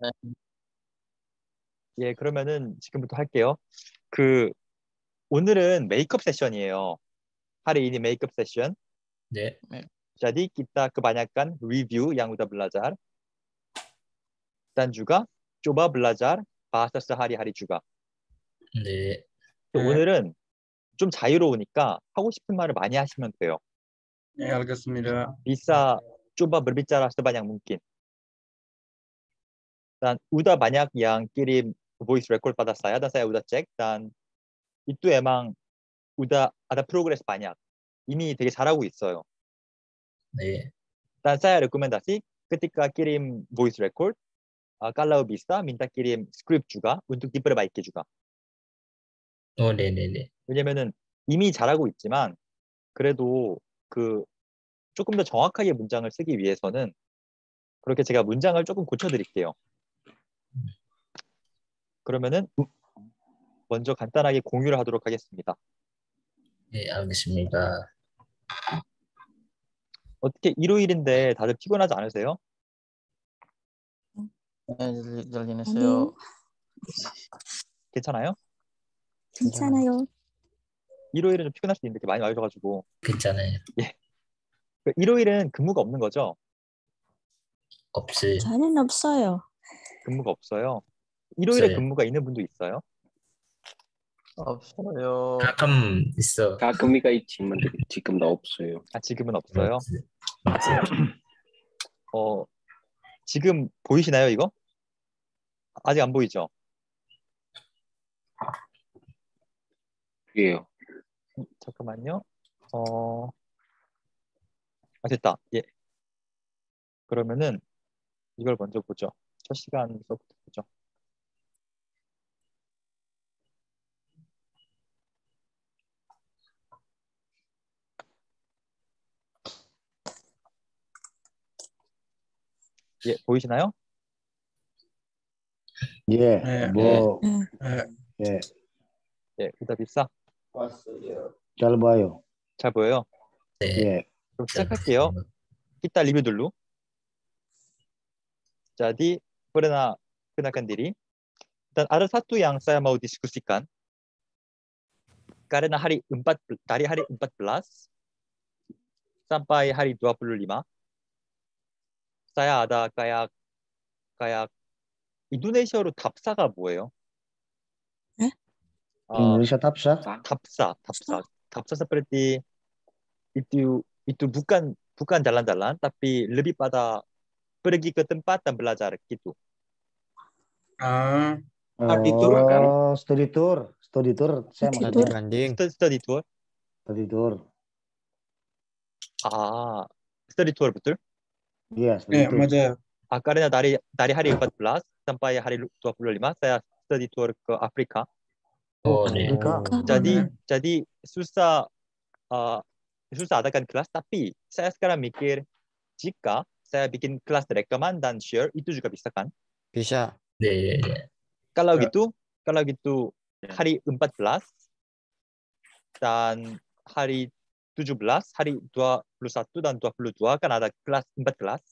네. 예, 그러면은 지금부터 할게요. 그 오늘은 메이크업 세션이에요. 하리이니 메이크업 세션. 네. Jadi kita kebanyakan review yang udah belajar dan juga coba belajar bahasa sehari-hari juga. 네. 오늘은 좀 자유로우니까 하고 싶은 말을 많이 하시면 돼요. 네, 알겠습니다. Bisa coba berbicara sebanyak mungkin. dan udah banyak yang kirim voice record pada saya dan saya udah cek dan itu emang udah ada progress banyak 이미 되게 잘하고 있어요. 네. Dan saya rekomendasi ketika kirim voice record uh, kalau bisa minta kirim script juga untuk diperbaiki juga. 어, 네네네. 왜냐면은 이미 잘하고 있지만 그래도 그 조금 더 정확하게 문장을 쓰기 위해서는 그렇게 제가 문장을 조금 고쳐드릴게요. 그러면은 먼저 간단하게 공유를 하도록 하겠습니다. 네, 알겠습니다. 어떻게 일요일인데 다들 피곤하지 않으세요? 네, 잘 지내세요. 네. 괜찮아요? 괜찮아요. 일요일은 좀 피곤할 수 있는데 많이 와주셔가지고 괜찮아요. 예. 일요일은 근무가 없는 거죠? 없어요 저는 없어요. 근무가 없어요. 일요일에 없어요. 네. 근무가 있는 분도 있어요? 없어요. 가끔 있어. 가끔이가 있지만 지금 나 없어요. 아 지금은 없어요? 맞아요. 네. 어 지금 보이시나요 이거? 아직 안 보이죠? 예요. 잠깐만요. 어, 아 됐다. 예. 그러면은 이걸 먼저 보죠. 첫 시간서부터 보죠. 예, 보이시나요? 예, 네, 뭐, 네. 예, 예, 보답 입사. 잘 봐요. 잘 보여요? 네. 예. 그럼 시작할게요. 이따 리뷰들로. 자, 디 프레나 그나칸디리. 일단 아르사투 양사야마우 디스쿠시칸. 까레나 하리 음팟 다리 하리 음팟 플러스. 삼파이 하리 두아플룰리마. 사야하다, 까약, 까약. 인도네시아로 답사가 뭐예요? 네? 아, Indonesia tapsa. 답사, 답사. 답사 seperti itu itu bukan bukan jalan-jalan tapi lebih pada pergi ke tempat dan belajar gitu. Ah, a r i tour kan? Oh, study tour, study tour. Saya Study tour. maksudnya b r a d i n g 스터디, 스터디 투 study tour. 아, 스터디 투어 betul? Yes, ya, betul. 맞아요. Akarnya dari dari hari 14 sampai hari 25 saya study tour ke Afrika. Oh, iya. Afrika. Oh. Jadi oh. jadi susah uh, susah adakan kelas tapi saya sekarang mikir jika saya bikin kelas rekaman dan share itu juga bisa kan? Bisa. Yeah, yeah, yeah. Kalau yeah. gitu kalau gitu iya. hari 14 dan hari 17 hari 21 dan 22 kan ada kelas 4 kelas.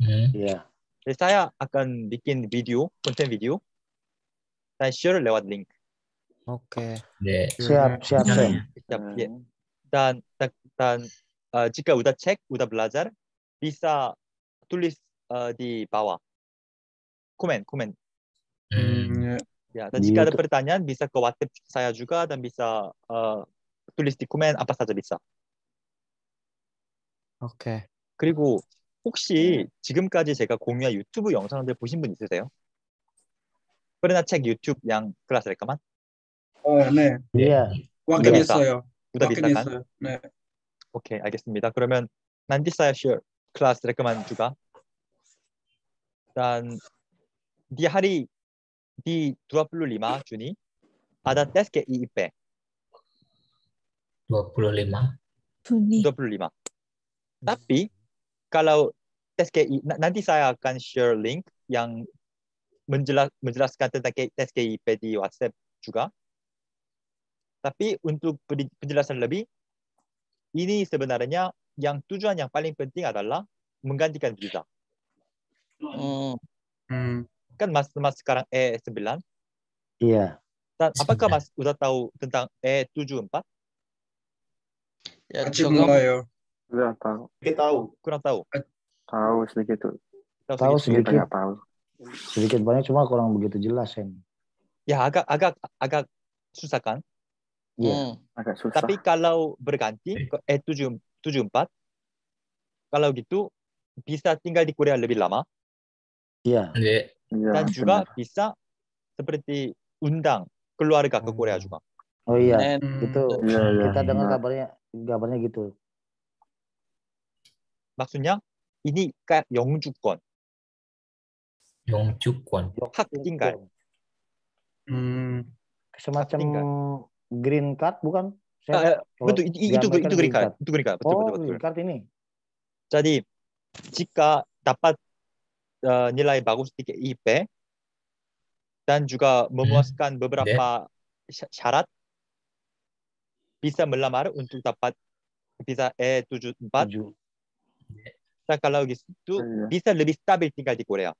Hmm. Yeah. saya akan bikin video, konten video. Saya share lewat link. Oke. Okay. Yeah. Siap, siap, siap. siap yeah. Hmm. Dan dan uh, jika udah cek, udah belajar, bisa tulis uh, di bawah. Komen, komen. Hmm. hmm. Ya, dan jika ada gitu. pertanyaan bisa ke WhatsApp saya juga dan bisa uh, tulis di komen apa saja bisa. 오케이. 그리고 혹시 네. 지금까지 제가 공유한 유튜브 영상들 보신 분 있으세요? 프레나 책 유튜브 양 클라스 레까만? 어, 네. 예. 확인했어요. 네. 확인했어요. 네. 오케이, 알겠습니다. 그러면 난디사야 슈 클라스 레까만 주가. 일단 디 하리 디 두아플루 리마 주니 아다 테스케 이이페 두아플루 리마 주니 두아플루 리마 Tapi kalau tes KI nanti saya akan share link yang menjelas, menjelaskan tentang tes pada di WhatsApp juga. Tapi untuk penjelasan lebih, ini sebenarnya yang tujuan yang paling penting adalah menggantikan visa. Hmm. hmm. Kan mas, mas sekarang E9. Iya. Yeah. apakah mas sudah tahu tentang E74? Ya, ya. Enggak tahu. Kita tahu. Kurang tahu. Eh. Tahu sedikit tuh. Tahu, sedikit. tidak tahu. Sedikit banyak cuma kurang begitu jelas ya. Ya agak agak agak susah kan? Iya. Yeah. Hmm. Agak susah. Tapi kalau berganti eh. eh tujuh tujuh empat, kalau gitu bisa tinggal di Korea lebih lama. Iya. Yeah. Yeah. Dan juga benar. bisa seperti undang keluarga ke Korea hmm. juga. Oh iya, hmm. itu yeah, yeah, kita dengar kabarnya kabarnya gitu. 막순양 이니까 kan 영주권. 영주권. 학인가요? semacam green card bukan? betul itu itu, green card. Itu green card. oh, green card ini. Jadi jika dapat uh, nilai bagus di IP dan juga memuaskan hmm. beberapa yeah. syarat bisa melamar untuk dapat bisa E74 eh, 7. Nah, kalau gitu iya. bisa lebih stabil tinggal di Korea.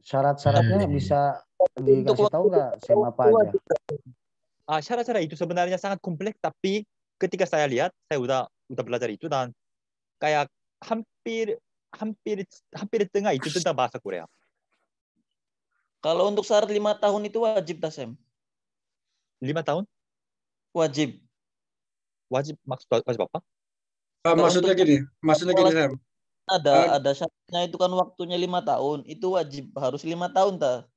Syarat-syaratnya hmm. bisa dikasih tahu nggak sama apa aja? Ah, syarat-syarat itu sebenarnya sangat kompleks tapi ketika saya lihat saya udah udah belajar itu dan kayak hampir hampir hampir tengah itu tentang bahasa Korea. Kalau untuk syarat lima tahun itu wajib dasem. Lima tahun? Wajib. Wajib maksud wajib apa? Uh, maksudnya gini, maksudnya gini Sam. Ada uh, ada syaratnya itu kan waktunya lima tahun, itu wajib harus lima tahun ta?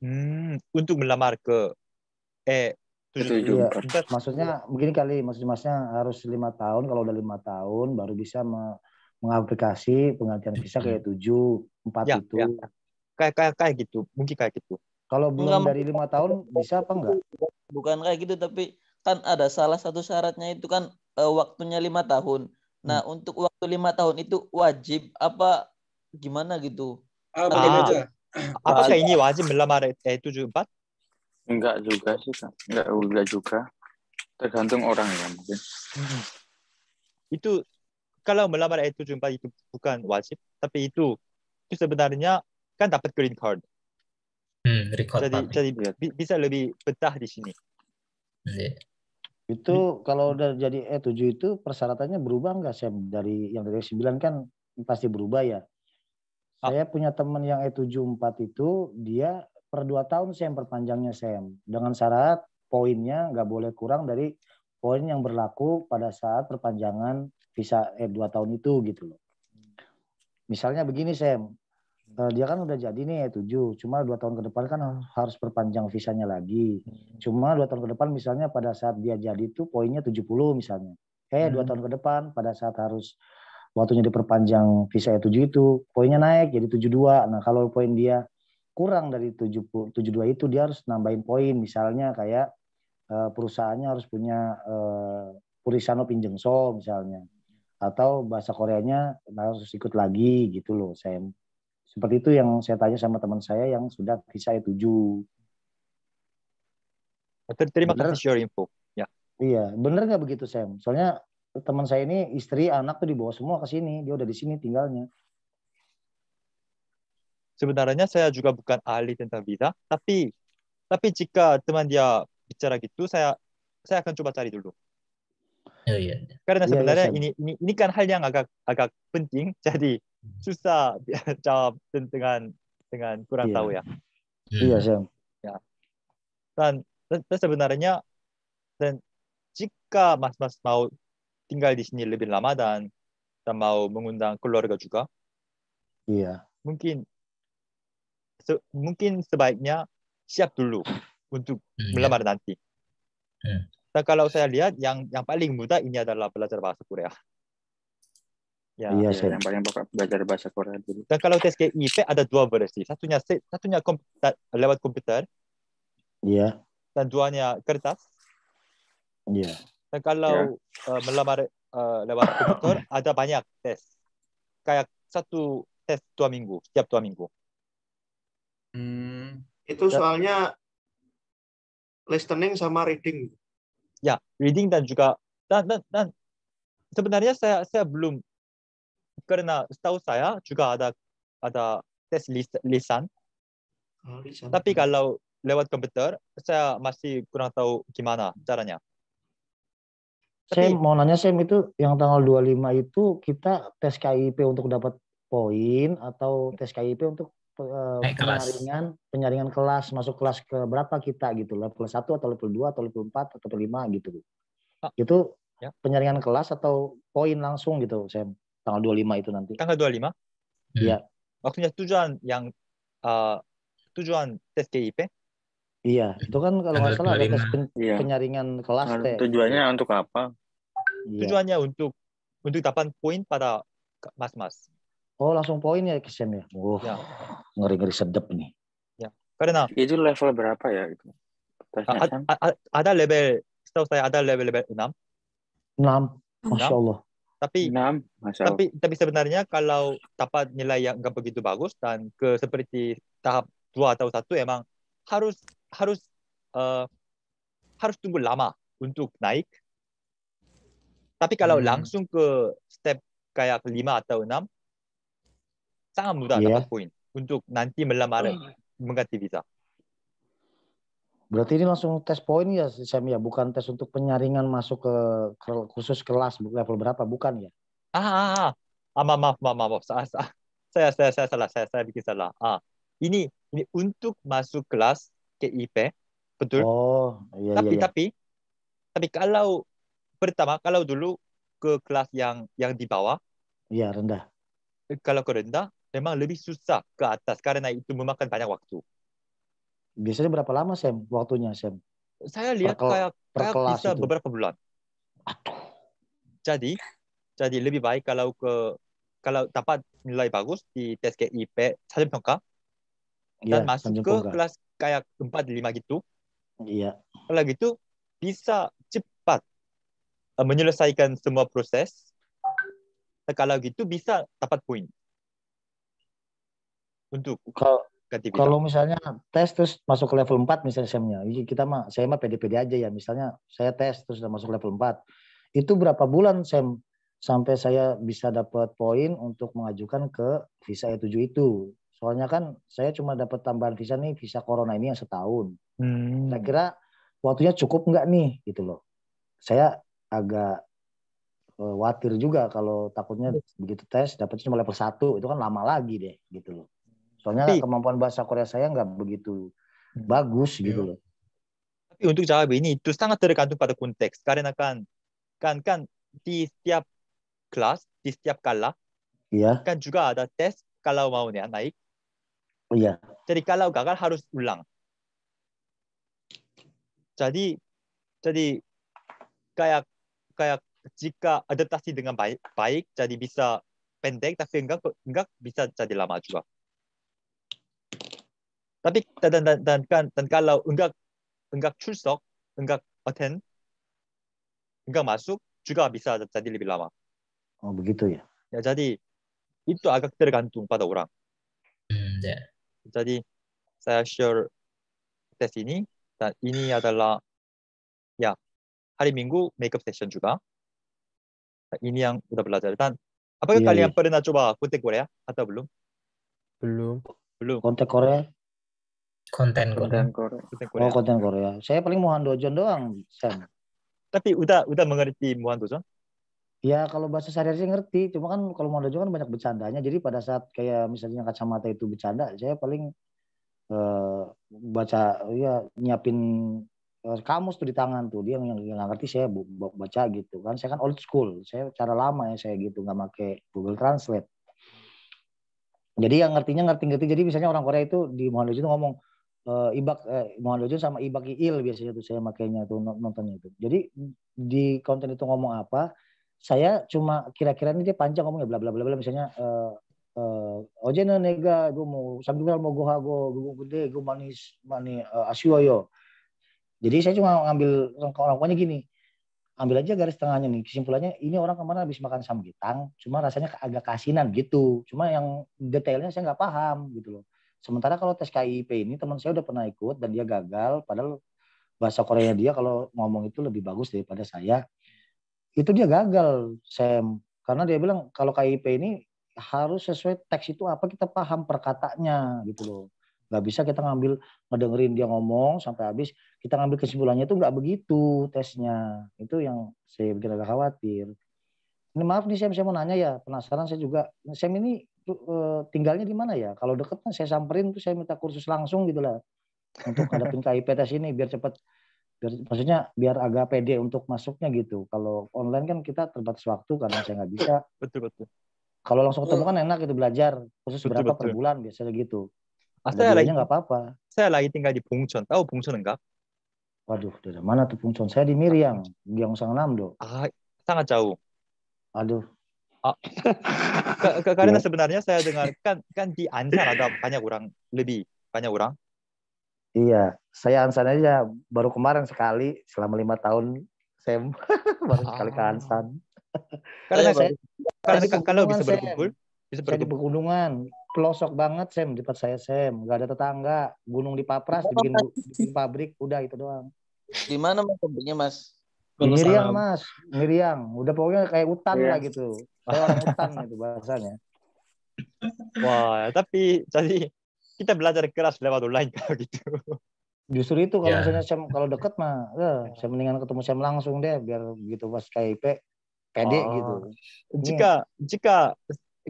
Hmm, untuk melamar ke eh Iya, maksudnya begini kali, maksudnya masnya harus lima tahun. Kalau udah lima tahun, baru bisa me mengaplikasi penggantian hmm. visa kayak tujuh, empat ya, itu. Ya. Kayak kayak kayak gitu, mungkin kayak gitu. Kalau belum enggak, dari lima tahun bisa apa enggak? Bukan kayak gitu, tapi kan ada salah satu syaratnya itu kan uh, waktunya lima tahun. Nah, hmm. untuk waktu lima tahun itu wajib apa gimana gitu? Ah, nah, ah. Apakah ini wajib melamar itu juga? Enggak juga sih, Kak. Enggak, enggak juga. Tergantung orang ya mungkin. Hmm. Itu kalau melamar itu jumpa itu bukan wajib, tapi itu itu sebenarnya kan dapat green card. Hmm, jadi, jadi iya. bisa lebih betah di sini. Iya. Itu kalau udah jadi E7 itu persyaratannya berubah nggak sih dari yang dari 9 e kan pasti berubah ya. Oh. Saya punya teman yang E74 itu dia per dua tahun saya perpanjangnya SEM dengan syarat poinnya nggak boleh kurang dari poin yang berlaku pada saat perpanjangan visa E2 tahun itu gitu loh. Misalnya begini Sam, Eh, dia kan udah jadi nih ya tujuh, cuma dua tahun ke depan kan harus perpanjang visanya lagi. Hmm. Cuma dua tahun ke depan misalnya pada saat dia jadi tuh poinnya 70 misalnya. Eh dua hmm. tahun ke depan pada saat harus waktunya diperpanjang visa E7 itu poinnya naik jadi 72. Nah kalau poin dia kurang dari 70, 72 itu dia harus nambahin poin misalnya kayak eh, perusahaannya harus punya uh, Purisano Pinjengso misalnya atau bahasa Koreanya harus ikut lagi gitu loh Sam seperti itu yang saya tanya sama teman saya yang sudah visa E7. Terima kasih share info. Ya. Iya, benar nggak begitu Sam? Soalnya teman saya ini istri anak tuh dibawa semua ke sini, dia udah di sini tinggalnya. Sebenarnya saya juga bukan ahli tentang visa, tapi tapi jika teman dia bicara gitu, saya saya akan coba cari dulu. Oh, iya. Karena sebenarnya iya, iya, ini, ini ini kan hal yang agak agak penting. Jadi susah jawab dengan dengan kurang yeah. tahu ya. Iya, yeah. Sam. Ya. Dan, dan sebenarnya dan jika mas-mas mau tinggal di sini lebih lama dan, dan mau mengundang keluarga juga, iya. Yeah. mungkin se, mungkin sebaiknya siap dulu untuk yeah. melamar nanti. Yeah. Dan kalau saya lihat yang yang paling mudah ini adalah belajar bahasa Korea. Ya, iya, ya, yang paling pokok belajar bahasa Korea dulu. Dan kalau tes KIP ada dua versi. Satunya satunya kom, lewat komputer. Iya. Dan duanya kertas. Iya. Dan kalau ya. uh, melamar uh, lewat komputer ada banyak tes. Kayak satu tes dua minggu, setiap dua minggu. Hmm, itu Dan, soalnya listening sama reading. Ya, reading dan juga dan dan, dan sebenarnya saya saya belum karena setahu saya juga ada ada tes lisan. Oh, lisan. Tapi kalau lewat komputer, saya masih kurang tahu gimana caranya. Tapi, mau nanya Sam itu yang tanggal 25 itu kita tes KIP untuk dapat poin atau tes KIP untuk eh, penyaringan kelas. penyaringan kelas masuk kelas ke berapa kita gitu level 1 atau level 2 atau level 4 atau level 5 gitu. Ah. Itu ya. penyaringan kelas atau poin langsung gitu Sam tanggal 25 itu nanti. Tanggal 25? Iya. Waktunya iya. tujuan yang uh, tujuan tes KIP? Iya, itu kan kalau nggak salah ada tes pen iya. penyaringan kelas teh. Nah, tujuannya untuk apa? Iya. Tujuannya untuk untuk dapat poin pada mas-mas. Oh, langsung poin ya Kisen ya. Wow. Ya. Ngeri-ngeri sedep nih. Ya. Karena itu level berapa ya itu? Ada level setahu saya ada level level 6. 6. Masya Allah. Tapi 6, tapi tapi sebenarnya kalau dapat nilai yang enggak begitu bagus dan ke seperti tahap 2 atau satu emang harus harus uh, harus tunggu lama untuk naik. Tapi kalau hmm. langsung ke step kayak 5 atau 6 sangat mudah yeah. dapat poin untuk nanti melamar oh. mengganti visa. Berarti ini langsung tes poin ya, Sam ya, bukan tes untuk penyaringan masuk ke, khusus kelas level berapa, bukan ya? Ah, ah, ah. ah maaf, maaf, maaf, maaf. Saya, saya, saya, saya salah, saya, saya bikin salah. Ah, ini ini untuk masuk kelas ke IP, betul? Oh, iya, tapi, iya, iya. Tapi, tapi kalau pertama, kalau dulu ke kelas yang yang di bawah, iya rendah. Kalau ke rendah, memang lebih susah ke atas karena itu memakan banyak waktu. Biasanya berapa lama Sam waktunya Sam? Saya lihat per kayak, kayak bisa itu. beberapa bulan. Jadi jadi lebih baik kalau ke kalau dapat nilai bagus di tes KIP saja iya, dan ya, masuk ke kelas kayak 4 lima gitu. Iya. Kalau gitu bisa cepat eh, menyelesaikan semua proses. Kalau gitu bisa dapat poin. Untuk kalau kalau misalnya tes terus masuk ke level 4 misalnya saya punya. Kita mah saya mah PD-PD aja ya. Misalnya saya tes terus sudah masuk level 4. Itu berapa bulan saya sampai saya bisa dapat poin untuk mengajukan ke visa E7 itu? Soalnya kan saya cuma dapat tambahan visa nih visa corona ini yang setahun. Hmm. Saya kira waktunya cukup nggak nih gitu loh. Saya agak e, khawatir juga kalau takutnya iya. begitu tes dapatnya cuma level satu itu kan lama lagi deh gitu loh. Soalnya tapi, kemampuan bahasa Korea saya nggak begitu hmm. bagus iya. gitu loh. Tapi untuk jawab ini itu sangat tergantung pada konteks karena kan kan kan di setiap kelas di setiap kala iya. kan juga ada tes kalau mau ya naik. Iya. Jadi kalau gagal harus ulang. Jadi jadi kayak kayak jika adaptasi dengan baik, baik jadi bisa pendek tapi enggak enggak bisa jadi lama juga. tapi dan dan dan kan dan kalau enggak enggak 출석, enggak attend, enggak masuk juga bisa jadi lebih lama. Oh begitu ya. Ya jadi itu agak tergantung pada orang. Hmm, 네. Jadi saya share tes ini dan ini adalah ya hari Minggu makeup session juga. Ini yang udah belajar. Dan apakah 예, kalian 예. pernah coba kontak Korea atau belum? Belum. Belum. Kontak Korea? Konten Korea. Korea. Oh, konten Korea. Saya paling mau Mohan Dojon doang, Sam. Tapi udah udah mengerti Mohan Dojon? Ya kalau bahasa sehari-hari ngerti, cuma kan kalau Mohan Dojon kan banyak bercandanya. Jadi pada saat kayak misalnya kacamata itu bercanda, saya paling uh, baca ya nyiapin eh, kamus tuh di tangan tuh dia yang nggak ngerti saya baca gitu kan saya kan old school saya cara lama ya saya gitu nggak pakai Google Translate jadi yang ngertinya ngerti ngerti jadi misalnya orang Korea itu di Mohan itu ngomong uh, Ibak eh, Muhammad Ujun sama Ibak Iil biasanya tuh saya makainya tuh nontonnya itu. Jadi di konten itu ngomong apa, saya cuma kira-kira ini dia panjang ngomongnya bla bla bla bla misalnya uh, eh, uh, eh, ojena nega gue mau sambil mau gue hago gue gede gue manis mani uh, asyoyo Jadi saya cuma ngambil orang orang gini, ambil aja garis tengahnya nih kesimpulannya ini orang kemana habis makan samgitang cuma rasanya agak kasinan gitu cuma yang detailnya saya nggak paham gitu loh Sementara kalau tes KIP ini teman saya udah pernah ikut dan dia gagal padahal bahasa Korea dia kalau ngomong itu lebih bagus daripada saya. Itu dia gagal, Sam. Karena dia bilang kalau KIP ini harus sesuai teks itu apa kita paham perkataannya gitu loh. Gak bisa kita ngambil ngedengerin dia ngomong sampai habis kita ngambil kesimpulannya itu gak begitu tesnya. Itu yang saya bikin agak khawatir. Ini maaf nih Sam, saya mau nanya ya, penasaran saya juga. Sam ini Eh, tinggalnya di mana ya? Kalau deket kan saya samperin tuh saya minta kursus langsung gitu lah untuk hadapin KIP tes ini biar cepat biar maksudnya biar agak pede untuk masuknya gitu. Kalau online kan kita terbatas waktu karena saya nggak bisa. Betul betul. Kalau langsung ketemu kan enak itu belajar Khusus betul, berapa betul. per bulan biasanya gitu. Ah, saya lagi nggak apa-apa. Saya lagi tinggal di Pungcon, Tahu Pungcon enggak? Waduh, dari mana tuh Pungcon? Saya di Miriam, Sangnam do. Ah, sangat jauh. Aduh, 아, ah. karena sebenarnya saya dengar kan kan di Ansar ada banyak orang lebih banyak orang. Iya, saya Ansan aja baru kemarin sekali selama lima tahun saya baru ah. sekali ke ah. Ansan. Iya, karena saya, karena kalau bisa berkumpul, bisa berkumpul. Saya di pegunungan, pelosok banget Sam di tempat saya Sam, nggak ada tetangga, gunung di Papras dibikin, dibikin pabrik, udah itu doang. Di mana mas mas? Miriang mas, Miriang. Udah pokoknya kayak hutan yeah. lah iya. gitu. Kayak orang hutan gitu bahasanya. Wah, tapi tadi kita belajar keras lewat online kalau gitu. Justru itu kalau yeah. misalnya saya, kalau deket mah, eh, ya, saya mendingan ketemu saya langsung deh biar gitu pas KIP pede oh. gitu. Jika Ini. jika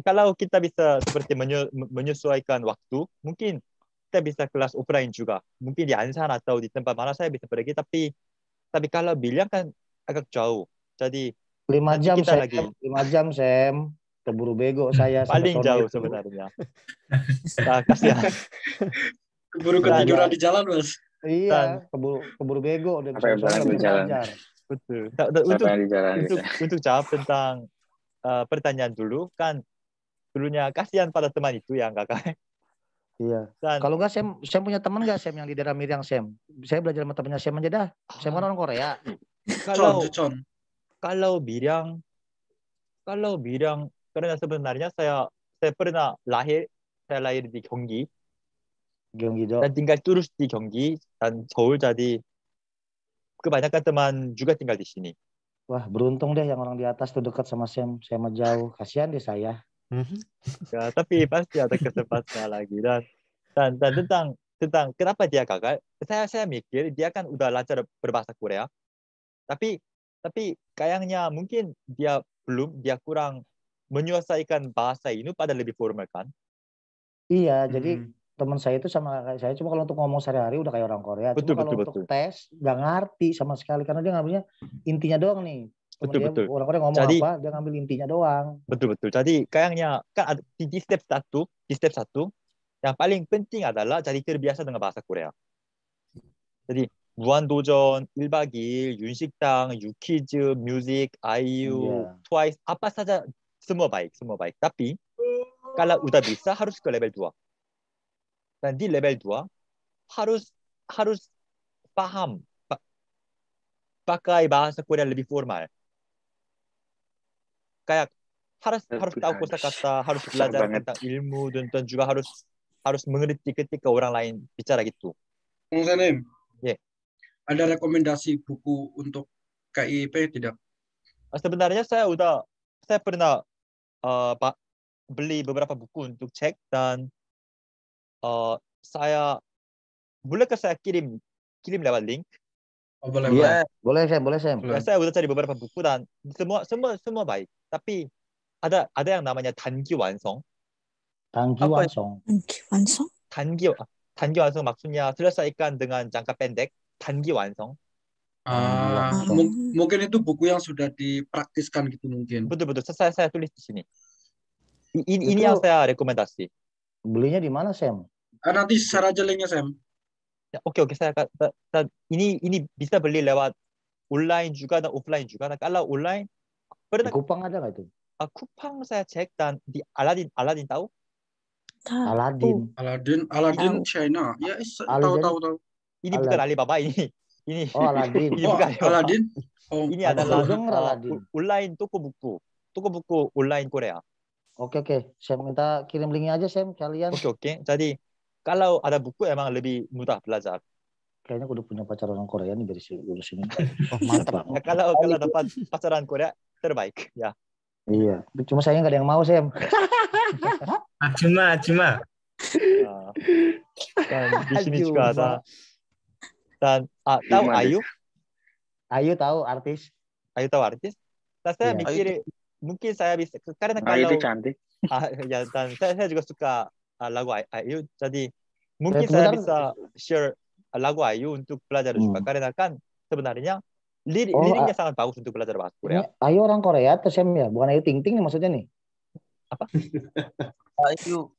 kalau kita bisa seperti menyesuaikan waktu, mungkin kita bisa kelas offline juga. Mungkin di Ansan atau di tempat mana saya bisa pergi, tapi tapi kalau bilang kan agak jauh. Jadi lima jam kita Sam, lagi lima jam Sam keburu bego saya paling jauh itu. sebenarnya. nah, kasihan Keburu ketiduran di jalan mas. Iya, Dan, nah. keburu keburu bego udah bisa nah, di jalan. Belajar. Betul. Untuk, jalan, untuk, ya. untuk jawab tentang uh, pertanyaan dulu kan dulunya kasihan pada teman itu yang kakak Iya. Dan... Kalau enggak saya Sam punya teman enggak Sam yang di daerah Miryang. Sam? Saya belajar sama temannya Sam aja dah. Sam kan ah. orang Korea. kalau Con, kalau bilang kalau bilang karena sebenarnya saya saya pernah lahir saya lahir di Gyeonggi. dong. Dan tinggal terus di Gyeonggi dan Seoul jadi kebanyakan teman juga tinggal di sini. Wah beruntung deh yang orang di atas tuh dekat sama Sam, saya mah jauh. Kasihan deh saya mm Ya, tapi pasti ada kesempatan lagi dan, dan dan tentang tentang kenapa dia gagal. Saya saya mikir dia kan udah lancar berbahasa Korea. Tapi tapi kayaknya mungkin dia belum dia kurang menyelesaikan bahasa ini pada lebih formal kan? Iya, hmm. jadi mm-hmm. teman saya itu sama kayak saya cuma kalau untuk ngomong sehari-hari udah kayak orang Korea betul, cuma betul, kalau betul. untuk tes nggak ngerti sama sekali karena dia ngambilnya intinya doang nih betul betul orang-orang ngomong jadi, apa dia ngambil intinya doang betul betul jadi kayaknya kan di step satu di step satu yang paling penting adalah jadi terbiasa dengan bahasa Korea jadi 무한도전, 1박 2일, 윤식당, 유키즈, 뮤직, 아이유, yeah. Twice, apa saja semua baik, semua baik. Tapi kalau udah bisa harus ke level 2. Dan di level 2 harus harus paham pakai bahasa Korea lebih formal kayak harus harus tahu kosakata, harus belajar banget. tentang ilmu dan, dan juga harus harus mengerti ketika orang lain bicara gitu. Bung yeah. ada rekomendasi buku untuk KIP tidak? Sebenarnya saya udah saya pernah uh, pak beli beberapa buku untuk cek dan uh, saya bolehkah saya kirim kirim lewat link? Oh, boleh, ya, boleh. boleh saya boleh saya. Boleh. Saya udah cari beberapa buku dan semua semua semua baik. Tapi ada ada yang namanya 단기 완성. 단기 apa, 완성. 단기 완성? 단기 단기 maksudnya selesaikan dengan jangka pendek, 단기 완성. Ah, ah. mungkin itu buku yang sudah dipraktiskan gitu mungkin. Betul betul. Saya saya tulis di sini. Ini, ini yang saya rekomendasi. Belinya di mana, Sam? Ah, nanti share aja Sam. Ya, oke oke saya, saya, saya ini ini bisa beli lewat online juga dan offline juga. Nah, kalau online Pernah Kupang ada nggak tuh? Uh, Kupang saya cek dan di Aladin Aladin tahu? Tahu. Aladin. Aladin Aladin tahu. China. Ya, yes, tahu tahu tahu. Ini Aladin. bukan Alibaba ini. Ini. Oh, Aladin. ini bukan oh, Aladin. Oh, ini adalah uh, online toko buku. Toko buku online Korea. Oke okay, oke, okay. saya minta kirim linknya aja saya kalian. Oke okay, oke. Okay. Jadi kalau ada buku emang lebih mudah belajar. Kayaknya aku udah punya pacar orang Korea nih dari sini. Oh, mantap. nah, kalau kalau dapat pacaran Korea terbaik ya iya cuma saya nggak ada yang mau sih cuma cuma dan di sini juga ada dan ah, tahu Ayu Ayu tahu artis Ayu tahu artis dan saya yeah. mikir Ayu. mungkin saya bisa karena kalau Ayu itu cantik ya dan saya, saya juga suka uh, lagu Ayu jadi mungkin saya, saya bisa share ah, lagu Ayu untuk belajar hmm. juga karena kan sebenarnya Lid oh, liriknya sangat bagus untuk belajar bahasa Korea. ayo orang Korea terus ya, bukan Ayu ting ting maksudnya nih. Apa? ayo.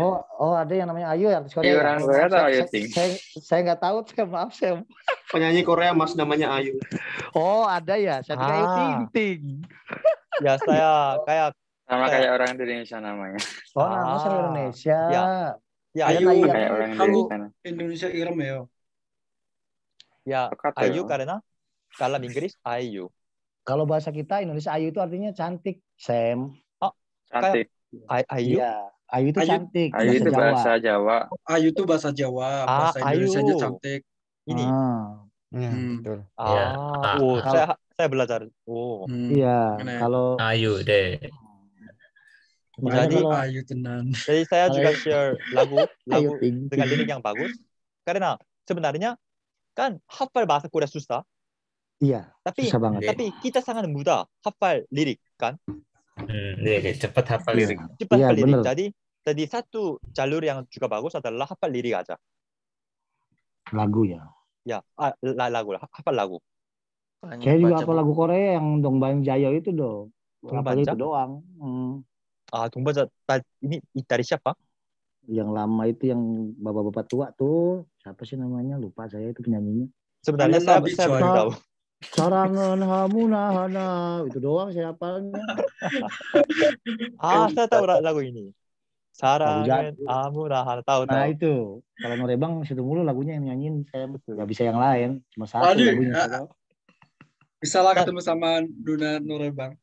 Oh, oh ada yang namanya Ayu ya Korea. Iya, orang Korea atau Ayu Ting? Saya saya nggak tahu, saya maaf saya. Penyanyi Korea Mas namanya Ayu. Oh, ada ya. Saya ah. Ayu Ting Ting. Ya saya kayak sama kayak, kayak orang Indonesia namanya. Oh, nah, ah. namanya orang Indonesia. Ya. Ya, Ayu, Ayu kayak orang Indonesia. Indonesia irem ya. Ya, Ayu karena kalau Inggris ayu. Kalau bahasa kita Indonesia ayu itu artinya cantik, Sam. Oh, cantik. Ayu. Iya. Ayu itu ayu, cantik. Ayu itu Jawa. bahasa Jawa. Oh, ayu itu bahasa Jawa. Ah, bahasa ah, Indonesia aja cantik. Ini. Ah. Ya, hmm. betul. Ah, ya. ah. Oh, kalau, saya saya belajar. Oh. Hmm. Iya, hmm. kalau Ayu deh. jadi Ayu tenang. Jadi saya juga share lagu lagu dengan lirik yang bagus. Karena sebenarnya kan hafal bahasa Korea susah. Iya. Tapi susah banget. tapi kita sangat mudah hafal lirik kan? Hmm, iya, iya, cepat hafal iya. lirik. Cepat ya, hafal lirik. Jadi tadi satu jalur yang juga bagus adalah hafal lirik aja. Lagu ya. Ya, ah, lagu lah, hafal lagu. Kayak Saya juga hafal lagu Korea yang Dongbang Jayo itu dong. Hafal itu doang. Hmm. Ah, Dongbang ini dari siapa? Yang lama itu yang bapak-bapak tua tuh, siapa sih namanya? Lupa saya itu penyanyinya. Sebenarnya saya, bisa saya tahu. Sarangan hamunahana itu doang siapa hafalnya. ah, saya tahu lagu ini. Sarangan hamunahana tahu Nah, tahu. itu. Kalau norebang situ mulu lagunya yang nyanyiin saya betul. Gak bisa yang lain, cuma satu Aduh, lagunya. Ya. Bisa lah ketemu sama Duna Norebang.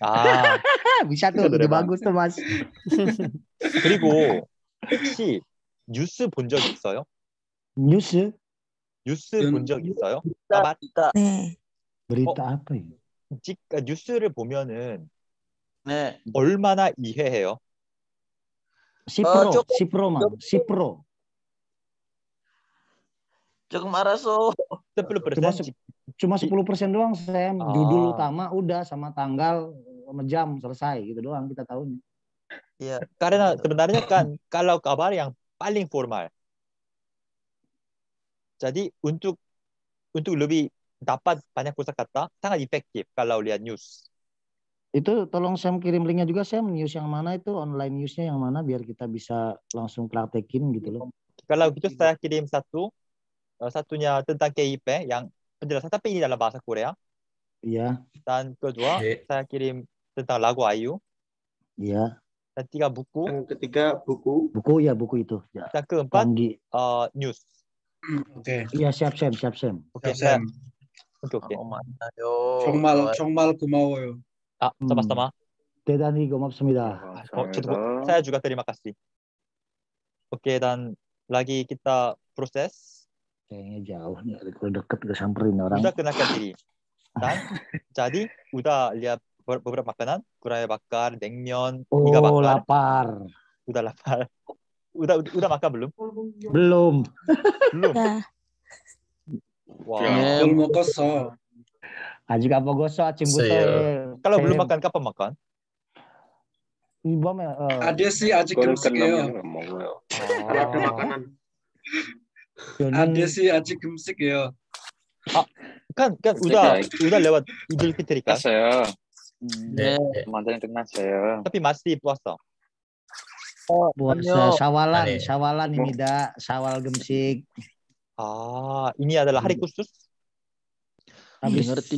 Ah, bisa tuh, udah bagus tuh, Mas. 그리고 혹시 뉴스 본적 있어요? 뉴스? 뉴스 본 적 있어요? 있다, 아, 있다. 네. berita 어, apa 뉴스를 보면은 네. 얼마나 이해해요? 10% 어, 조금, 10%만 10% 조금 알아서 10% 10% doang Sam ah. judul utama udah sama tanggal sama jam selesai gitu doang kita tahunya Iya. Karena sebenarnya kan kalau kabar yang paling formal jadi untuk untuk lebih dapat banyak kosakata sangat efektif kalau lihat news. Itu tolong saya kirim linknya juga Saya news yang mana itu online newsnya yang mana biar kita bisa langsung praktekin gitu loh. Kalau gitu saya kirim satu eh, satunya tentang KIP yang penjelasan tapi ini dalam bahasa Korea. Iya. Dan kedua Oke. saya kirim tentang lagu Ayu. Iya. Dan tiga buku. Yang ketiga buku. Buku ya buku itu. Ya. Dan keempat uh, news. Oke. Okay. Iya siap Sam, siap Sam. Oke okay, Sam. Oke. Oke. Oke. Oke. Oke. sama Oke. Oke. Oke. Oke. Saya Oke. terima kasih. Oke, dan lagi kita proses. Kayaknya jauh nih, kalau deket Oke. samperin orang. Sudah Oke. diri. Dan jadi udah lihat beberapa makanan, kurai bakar, dengmyeon, oh, iga bakar. lapar. Udah lapar. 의답 의답 아까 물론 물론 물론 와. 예, 먹었어. 아직 안 먹었어 아침부터. 예. 깔라 물론 예. 막간 까밥 막간. 이번에 어. 아저씨 아직 금식이에요. 먹어요. 아저씨 아, 그 아직 금식이에요. 아, kan kan udah udah lewat Idul Fitri kan? Saya. 네. 음. 네. 만드는 끝났어요. tapi masih puasa. Oh, buat puasa Sawalan, Ane. Ya? Sawalan ini dah Sawal Gemsik. Ah, ini adalah hari hmm. khusus. Tapi iya, ngerti.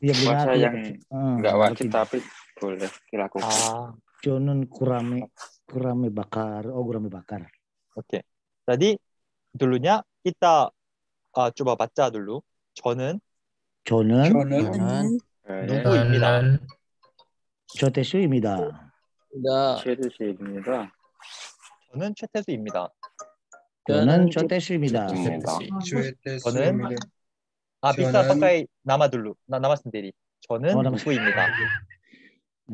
Dia puasa yang iya, enggak hmm, wajib tapi boleh dilakukan. Ah, Jonun kurame kurame bakar. Oh, kurame bakar. Oke. Okay. Jadi dulunya kita uh, coba baca dulu. 저는 저는 저는 누구입니다. 저대수입니다. 반갑습니다. 최두식입니다. 저는 최태수입니다. 저는 조태수입니다. 저는 아 비싸 가카이 남아둘루 나 남았습니다. 저는 누구입니다. 어,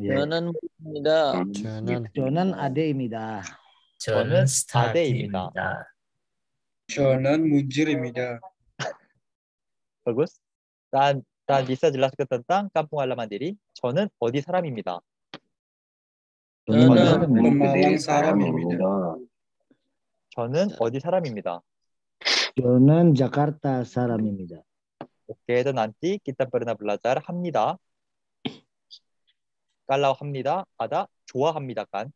예. 저는 입니다. 저는 저는 아데입니다. 저는 스타데입니다. 저는 문질입니다. b a g 난난 d a 질라스 n bisa j e l a s 저는 어디 사람입니다. 저는 원망왕 사람입니다. 저는 어디 사람입니다. 저는 자카르타 사람입니다. Quedo nanti kita pernah belajar 합니다. Kalau 합니다, ada 좋아합니다간.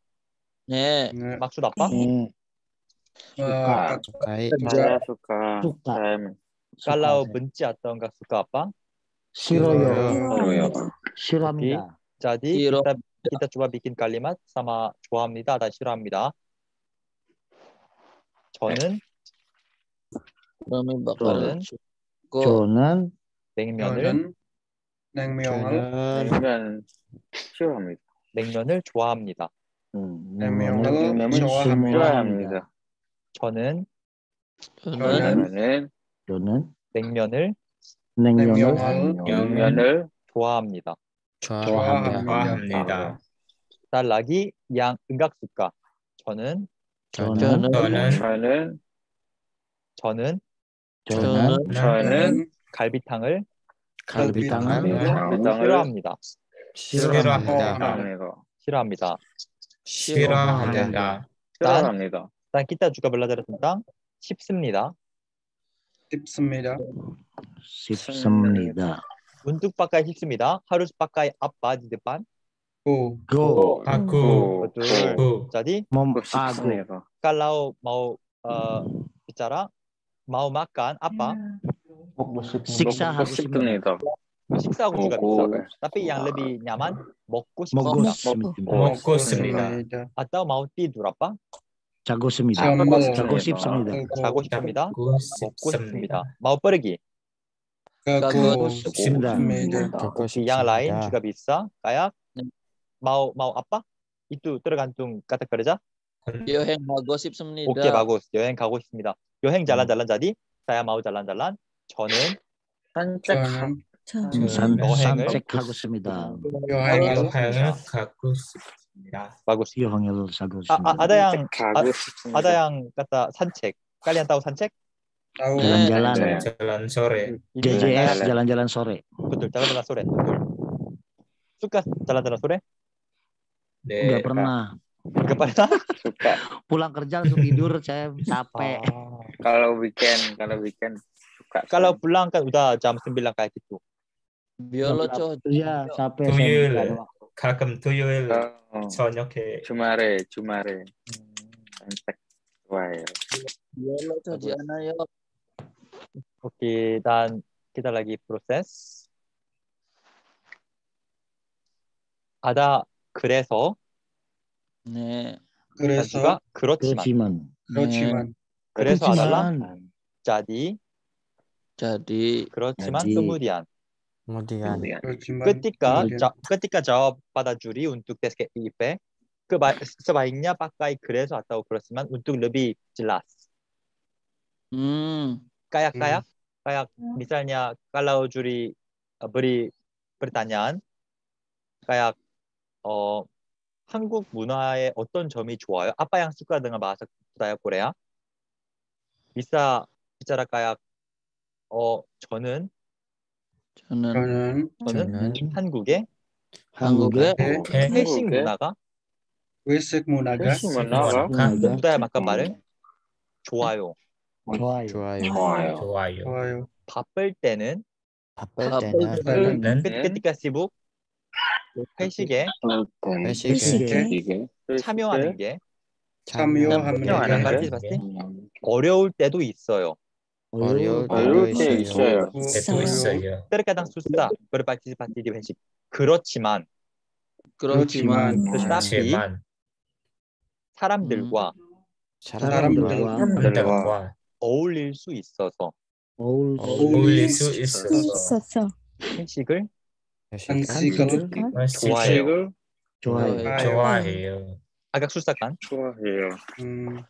네. 막수 나빠? 네. suka. Saya suka. suka. Kalau benci atau enggak suka apa? 싫어요. 싫어합니다. Jadi kita Kita coba bikin kalimat sama 좋아합니다 dan 싫어합니다. 저는 저는 저는 냉면을 저는 냉면을 냉면 싫어합니다. 냉면을 좋아합니다. 음, 냉면을, 냉면을 좋아합니다. 좋아합니다. 저는 저는 저는 냉면을 냉면을, 냉면을 좋아합니다. 좋아합니다. 달락이 양 음각수가 저는 저는 저는 저는 저는 저는, 저는 갈비탕을 갈비탕을 싫어합니다. 싫어합니다. 싫어합니다. 싫어합니다. 싫어합니다. 난 기타 주가 발라드렸다 쉽습니다. 쉽습니다. 쉽습니다. 문득 바깥 까 했습니다. 하루스 바깥 아빠지 드반. 고, 고, 아쿠, 고, 음. 자디, 아구, 깔라오 마오 어 있잖아. 마오 막간 아빠. 식사하고 싶습니다. 식사하고 싶습니다. tapi yang lebih n y a 먹고 싶습니다. 먹고 싶습니다. 아따 a u mau t i 자고 싶습니다. 자고 싶습니다. 자고 싶습니다. 먹고 싶습니다. 마오 빠르기. 갖고 싶습니다. 음, 음. 그 양 라인 주가 비싸 까약 마오 마오 아빠 이뚜 들어간 뚱 까딱거리자 음. 여행 가고 싶습니다. 오케이 마고 여행 가고 싶습니다. 여행 잘란 잘란 자디 사야 마오 잘란 잘란 저는 산책 산책 가고 싶습니다. 여행을 가고 싶습니다. 마고스 여행을 가고 아, 아, 아, 싶습니다. 아다양 아다양 같다 산책 깔리안 따고 산책 Tahu jalan-jalan. Jalan iya. sore. JJS iya, jalan-jalan sore. Betul, jalan-jalan sore. Suka jalan-jalan sore? Enggak pernah. Enggak pernah. Suka. Pulang kerja langsung tidur, saya capek. Oh. Kalau weekend, kalau weekend suka. Kalau pulang kan udah jam sembilan kayak gitu. Biolo tuh Iya, capek. Tuyul. Kagem tuyul. Oh. ke Cumare, cumare. Hmm. Entek. Wah. Ya. Biolo di anak koki dan kita lagi proses ada 그래서 네 그래서가 그렇지만 그렇지만, 그렇지만. 그래서 아달라 자디 자디 그렇지만 kemudian kemudian ketika ja, ketika jawab pada juri untuk tes KIP keba, sebaiknya pakai 그래서 atau 그렇지만 untuk lebih jelas. 음. kayak kayak kayak misalnya kalau juri beri pertanyaan kayak 어 한국 문화의 어떤 점이 좋아요? 아빠 yang suka dengan bahasa budaya Korea? 미사 비자라 kayak 어 저는 저는 저는, 저는 한국의 한국의 회식 문화가 회식 문화가 회식 문화가 문화에 맞간 말을 좋아요. 음, 좋아요. 좋아요. 좋아요. 좋아요. 좋아요. 바쁠 때는 바쁠 바쁠 때는 때는 k e t 회식에 회식에 참여하는 게 참여하는 게 어려울 때도 있어요. 어려울 때도 있어요. 때도 있어요. terkadang susah berpartisipasi di 회식. 그렇지만 그렇지만 그렇지만 사람들과 사람들과 어울릴 수 있어서 어울, 어울릴 수 있어서, 수 있어서. 한식을 한식을 좋아해요. 좋아해요. 좋아해요. 가약술사관 좋아해요. 음.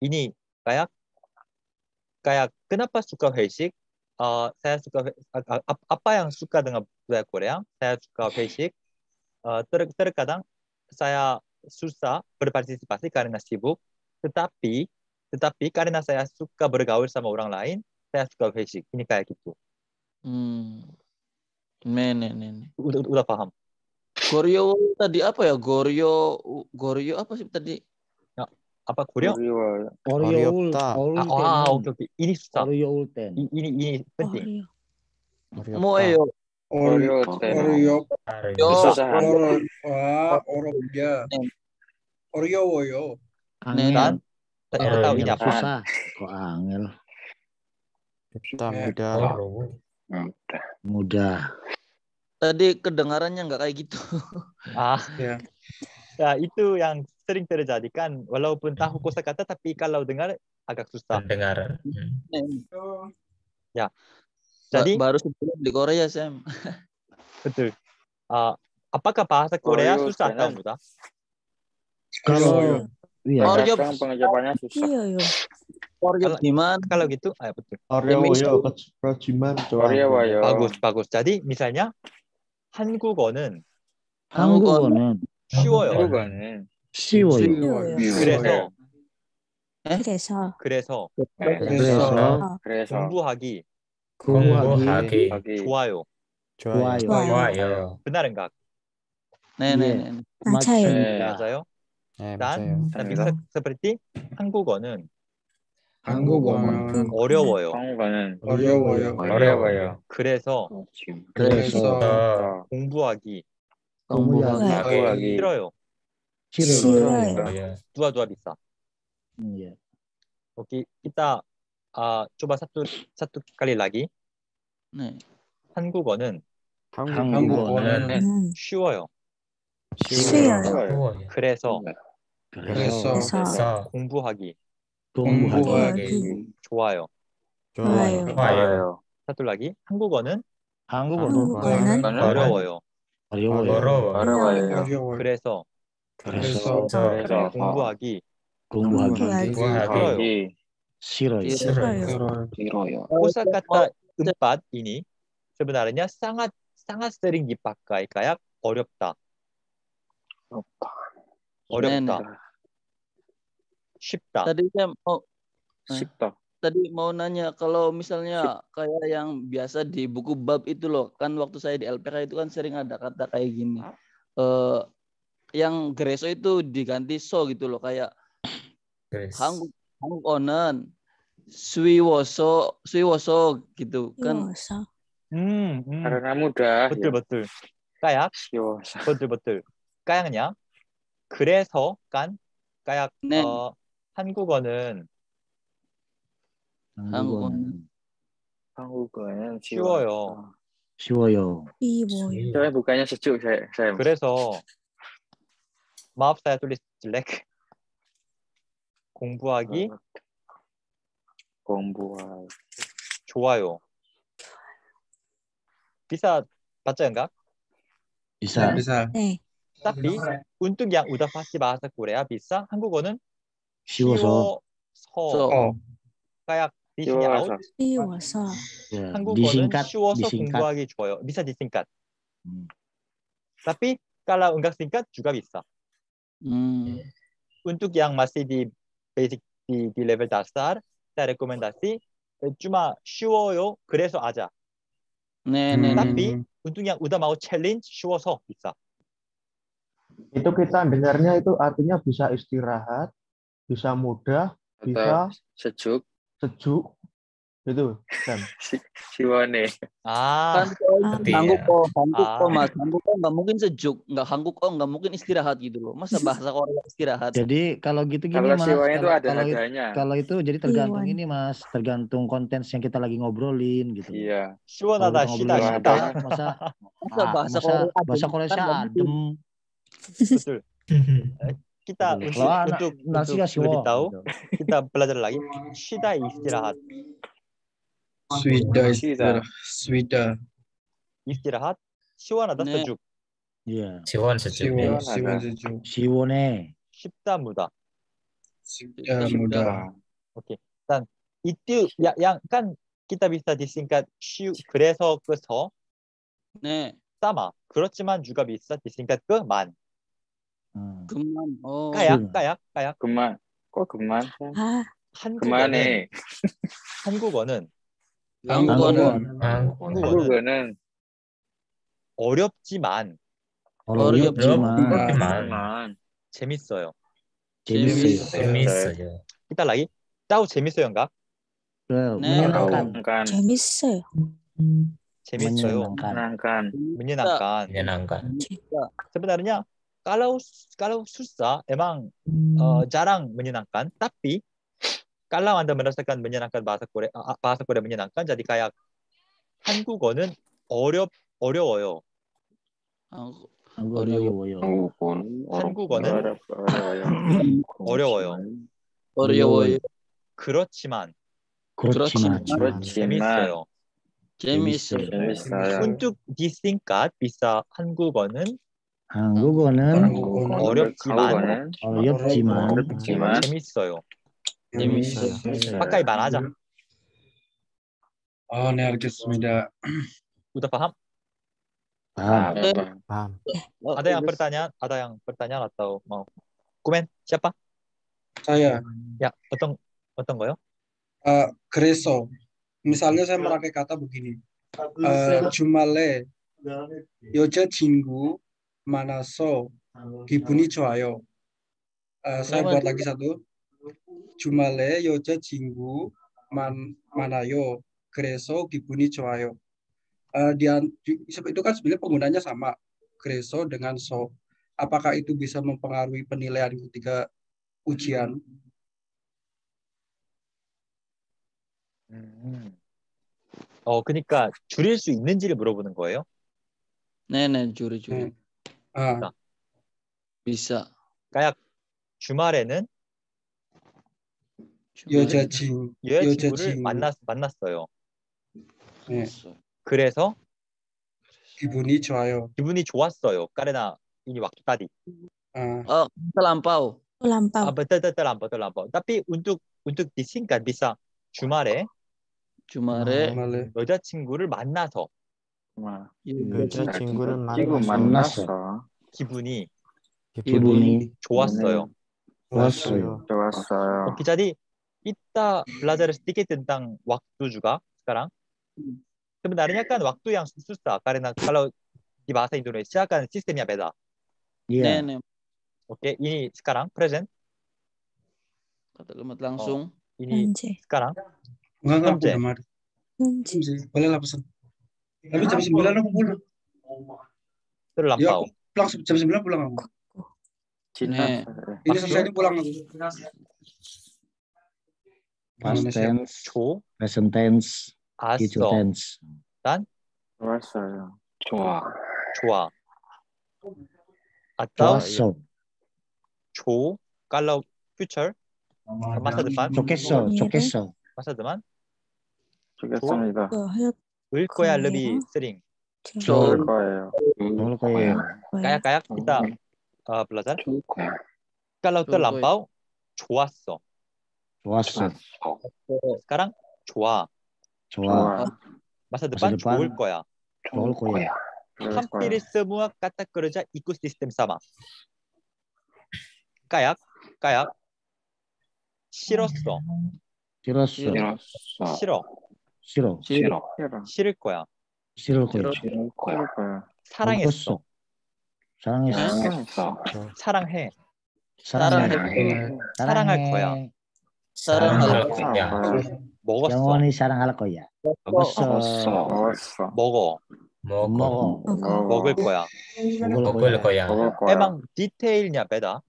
이니 가약 가약 끈아빠 수가 회식 어 사야 숙가 아, 아, 아, 아빠양 숙가 등아 부야 거래야 사야 숙가 회식 어 뜨르 뜨르 가당 사야 술사 berpartisipasi karena sibuk tetapi Tetapi karena saya suka bergaul sama orang lain, saya suka fisik Ini kayak gitu. Hmm. Nenek, nenek. Udah, udah paham. Goryo tadi apa ya? Goryo, Goryo apa sih tadi? Ya, apa Goryo? Goryo Ulta. Ah, oh, oke, oke. Ini susah. Goryo Ulten. Ini, ini penting. Moeyo. Oreo, Oreo, Oreo, Oreo, Oreo, Oreo, Oreo, Oreo, oh, tahu iya, ini apa. Susah. Kok angel. Kita iya. mudah. Mudah. Mudah. Tadi kedengarannya nggak kayak gitu. ah. Iya. Ya. Nah, itu yang sering terjadi kan. Walaupun tahu hmm. kata, tapi kalau dengar agak susah. Dengar. Hmm. Ya. Jadi baru sebelum di Korea, Sam. betul. Uh, apakah bahasa Korea oh, susah mudah? Kalau oh, Iya. Orjo sekarang pengucapannya susah. Iya, iya. Orjo Jiman kalau gitu, ah betul. Orjo yo, Jiman. Orjo yo. Bagus, bagus. Jadi misalnya 한국어는 한국어는 쉬워요. 한국어는 쉬워요. 쉬워요. 그래서 그래서 그래서 그래서 그래서 공부하기 공부하기 좋아요. 좋아요. 좋아요. 좋아요. 그날은 각. 네네네. 맞아요. 맞아요. 네, 난 비슷 s e p e 한국어는 한국어는 음, 어려워요. 한국어는 어려워요. 어려워요. 그래서 어, 그래서 아. 공부하기 공부하기 싫어요. 싫어요. 두아 두아 비싸. 예. 오케이. 이따 아 coba satu 라기 네. 한국어는 한국어는 쉬워요. 쉬워요. 그래서 그래서, 그래서 네. 공부하기. 공부하기. 좋아요. 좋아요. 좋아요. 사둘라기. 한국어는 한국어는 어려워요. 어려워요. 어려워요. 어려워요. 그래서 그래서, 그래서 공부하기 공부하기 공부하기 싫어요. 싫어요. 싫어요. 코사카타 음밭이니 저분 알았냐? 쌍아 쌍아 쓰린 입 바깥 가야 어렵다. 어렵다. 어렵다. 쉽다. Tadi saya mau 쉽다. Eh, tadi mau nanya kalau misalnya kayak yang biasa di buku bab itu loh, kan waktu saya di LPK itu kan sering ada kata kayak gini. Eh yang greso itu diganti so gitu loh kayak hang hang onen swiwoso swiwoso gitu kan. Swiwoso. Hmm, hmm. Karena mudah. Betul ya. betul. Kayak. Swiwoso. Betul betul. Kayaknya 그래서 깐 까약 네. 어, 한국어는 한국어는 한국어는 쉬워요. 쉬워요. 쉬워요. Saya b u k a n 그래서 maaf saya 공부하기 아, 공부하기 좋아요. 비싸 맞지 않가? 비싸. 비싸. 네. 딱히 운뚝 양 우다파시 마하사 고레야 비싸 한국어는 쉬워서 서 까약 리신이 아웃 쉬워서 한국어는 쉬워서 공부하기 좋아요 비싸 디싱갓 tapi kalau enggak singkat juga bisa untuk yang masih di basic di, di level dasar saya rekomendasi cuma 쉬워요 그래서 아자 네, 네, tapi untuk yang udah mau challenge 쉬워서 bisa Itu kita dengarnya itu artinya bisa istirahat, bisa mudah, Atau bisa sejuk. Sejuk. Itu kan. Siwane. Ah. Hangguk kan ya. kok, hangguk kok ah. Mas. Hangguk kok nggak mungkin sejuk, nggak hangguk kok nggak mungkin istirahat gitu loh. Masa bahasa Korea istirahat. Jadi kalau gitu gini kalau Mas. Kalau itu ada kalau, adanya. Kalau itu jadi tergantung Siwan. ini Mas, tergantung konten yang kita lagi ngobrolin gitu. Iya. Siwana ta shita shita. Masa, masa ah, bahasa Korea bahasa kan Korea adem. betul kita untuk nah, untuk, nasinya u n t u lebih tahu kita belajar lagi s h d a istirahat s w d a istirahat s w d a istirahat 시원하다 네. sejuk yeah. 시원 sejuk 시원, 시원 sejuk 시원해 쉽다 무다 쉽다 무다 오케이 일단 itu 야, 약간 kita bisa disingkat 쉬우 그래서 그래서 네 sama 그렇지만 juga bisa disingkat ke만 음. 금만. 어. 까약 까약 까약. 금만. 꼭 금만. 아. 한국어는, 한국어는 한국어는 한국어는 어렵지만 어렵지만, 어렵지만 재밌어요. 재밌어요. 재밌어요. 이단 라이 따오 재밌어요인가? 그래요. 네. 재밌어요. 재밌어요. 문예난간. 문예난간. 문예난간. 세분다르냐? kalau kalau susah emang uh, jarang menyenangkan tapi kalau anda merasakan menyenangkan bahasa Korea 아, bahasa Korea menyenangkan jadi kayak 한국어는 어렵 어려워요. 한국, 어려워요. 한국어는 한국어는 어려워요. 어려워요. 어려워요. 그렇지만 그렇지만, 그렇지만 재밌어요. 재밌어요. 재밌어요. 문득 디싱갓 비싸 한국어는 한국어는, 어렵지만 어렵지만, 재밌어요. 재밌어요. 가까이 말하자. 아, 네 알겠습니다. 우다파함? 아, 아. a d pertanyaan, ada yang pertanyaan atau mau komen? Siapa? Saya. Ya, 어떤 어떤 거요? 아, 그래서 misalnya saya memakai kata begini. 주말에 여자친구 manaso gibuni joayo. Uh, eh, saya buat lagi satu. Jumale yoja jinggu man, manayo greso gibuni joayo. Uh, eh, dia, itu kan sebenarnya penggunanya sama. Greso dengan so. Apakah itu bisa mempengaruhi penilaian ketika ujian? Hmm. Oh, 그러니까 줄일 수 있는지를 물어보는 거예요? 네, 줄이 줄이. 네. 아. 미사. 그러니까 주말에는 여자친 여자친구를 만났 만났어요. 네. 그래서 기분이 좋아요. 기분이 좋았어요. 까레나 ini waktu tadi. Uh. Oh, terlampau. Terlampau. Ah, betul, betul, terlampau, terlampau. Tapi untuk untuk disingkat bisa 주말에 주말에 여자친구를 만나서 와, 여자친구를 네, 만났어. 만났어. 기분이 기분이 좋았어요. 네, 좋았어요. 좋았어요. 어, 기자디 이따 블라자르스 뛰게 된당 왁두주가 그랑 그럼 나는 약간 왁두양 수술사 까레나 칼로 이 마사 인도네시아 간 시스템이야 배다. 네네. 예. 네. 오케이 ini sekarang present. l a n g s u n g o ini sekarang. Enggak enggak. Enggak. Boleh lah pesan. Lalu jam 9 aku pulang. Itu ya, aku langsung jam 9 pulang aku. Cina. Ini selesai ini pulang aku. Past tense, present tense, future tense. Dan? Rasa. 좋아. 좋아. 아따. 좋았어. 조 깔라 퓨처. 마사드만. 좋겠어. 좋겠어. 마사드만. 좋겠습니다. 울 거야 거 르비 스링 좋을 거예요. 좋을 거예요. 까약 까약 이따 아 블라잔 좋을 거예 깔라우트 람바오 좋았어 좋았어. 스랑 좋아 좋아. 아, 마사드반 좋을 거야 좋을 거예 캄피리스 무아 까딱거르자 이쿠 시스템 사마 까약 까약 싫었어 싫었어. 싫었어 싫어. 싫어. 싫어. 싫을 거야. 싫을 거야. 싫을 거야. 사랑했어. 사랑했어. 사랑했어. 사랑해. 사랑해. 사랑할 거야. 사랑할 거야. 먹었어. 영원히 사랑할 거야. 먹었어. 먹었어. 먹어. 먹어. 먹어. 먹을 거야. 먹을 거야. 해방 디테일냐 배다.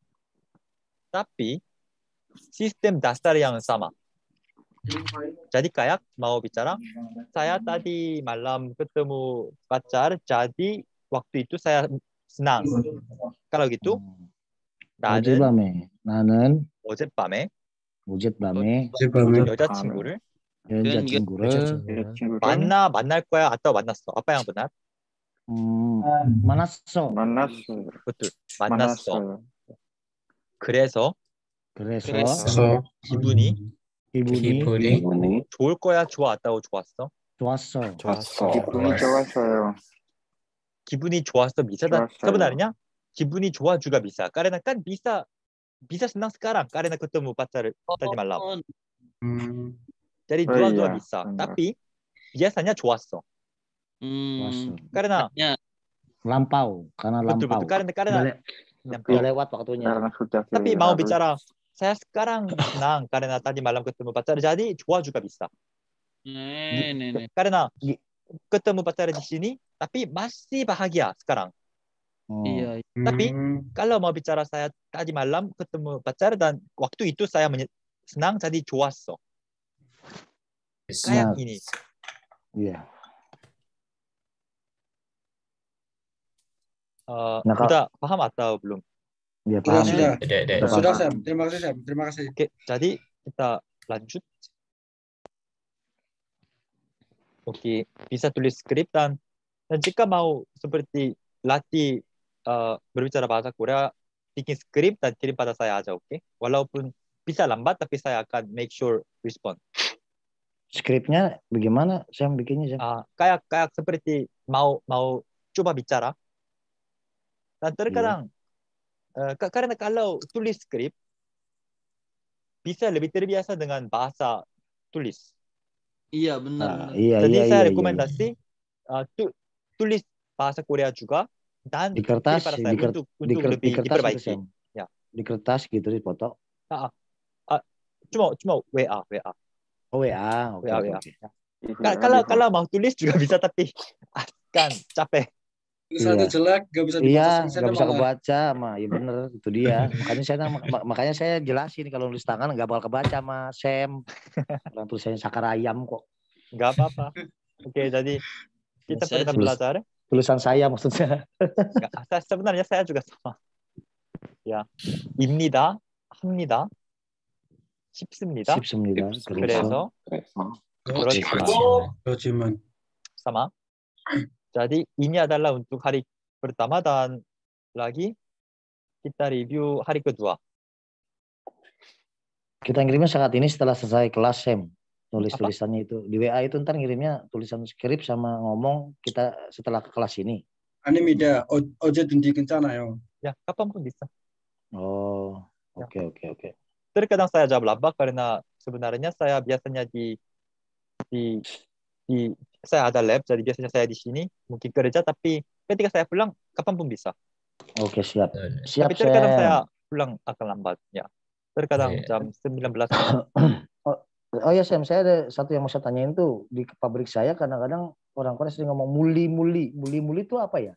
따삐 시스템 다스타리앙은 싸마. Jadi kayak mau bicara, saya tadi malam ketemu pacar, jadi waktu itu saya senang. Kalau gitu, 나는 어젯밤에 나는 어젯밤에 어젯밤에 어젯밤에 여자친구를 여자친구를 만나 만날 거야. 아따 만났어. 아빠랑 만났. 음, 만났어. 만났어. 그 만났어. 그래서 그래서, 그래서 기분이 기분이, 기분이 기분이 좋을 거야 좋았다고 좋았어? 좋았어. 좋았어. 기분이 좋았어요. 기분이 좋았어 미사다. 그분 아니냐 기분이 좋아 주가 미사. 까레나 깐 미사 미사 신나스 까랑 까레나 그때 못 봤다를 어, 따지 말라. 어. 음. 자리 좋아 좋아 미사. 딱비 예사냐 좋았어. 음. 좋았어. 까레나. 야람파 p 까 u karena lampau. Betul betul. k a r saya sekarang senang karena tadi malam ketemu pacar jadi jual juga bisa. Ne ne ne. Karena ketemu pacar di sini tapi masih bahagia sekarang. Oh. Iya, iya. Tapi hmm. kalau mau bicara saya tadi malam ketemu pacar dan waktu itu saya senang jadi 좋았어. so. Kayak ini. Iya. Yeah. Uh, nah, paham atau belum? Ya, paham. Sudah, sudah. Ya, ya, sudah, Sam. Terima kasih, Sam. Terima kasih. Oke, jadi kita lanjut. Oke, bisa tulis skrip Dan jika mau seperti latih uh, berbicara bahasa Korea, bikin skrip dan kirim pada saya aja, oke? Walaupun bisa lambat, tapi saya akan make sure respond. Skripnya bagaimana Saya bikinnya Sam? Uh, kayak kayak seperti mau mau coba bicara. Dan terkadang yeah uh, karena kalau tulis skrip bisa lebih terbiasa dengan bahasa tulis. Iya benar. Uh, iya, Jadi iya, saya iya, iya. rekomendasi iya. Uh, tu, tulis bahasa Korea juga dan di kertas di, ker, untuk, di, untuk lebih di kertas gitu, diperbaiki. Gitu, ya. Di kertas gitu dipoto. Nah, uh, eh, cuma cuma WA WA. Oh WA. Okay, WA, WA. Okay. Kalau iya, iya. kalau mau tulis juga bisa tapi akan capek tulisannya iya. jelek gak bisa dibaca iya nggak bisa iya, kebaca ma ya bener itu dia makanya saya mak makanya saya jelasin kalau nulis tangan nggak bakal kebaca ma Sam orang tulisannya sakar ayam kok nggak apa-apa oke jadi kita pernah belajar tulisan saya maksudnya gak, saya, sebenarnya saya juga sama ya 입니다 합니다 싶습니다 싶습니다 그래서 그렇지만 그렇지만 sama jadi ini adalah untuk hari pertama dan lagi kita review hari kedua. Kita ngirimnya saat ini setelah selesai kelas SEM. Tulis-tulisannya itu. Di WA itu ntar ngirimnya tulisan skrip sama ngomong kita setelah kelas ini. mida ojek tinggi kencana ya. Ya, kapan pun bisa. Oh, ya. oke okay, oke okay, oke. Okay. Terkadang saya jawab lambat karena sebenarnya saya biasanya di di di saya ada lab jadi biasanya saya di sini mungkin kerja tapi ketika saya pulang kapan pun bisa oke siap siap tapi terkadang saya, saya pulang akan lambat ya terkadang yeah. jam 19 oh, oh ya Sam saya ada satu yang mau saya tanyain tuh di pabrik saya kadang-kadang orang Korea sering ngomong muli muli muli muli itu apa ya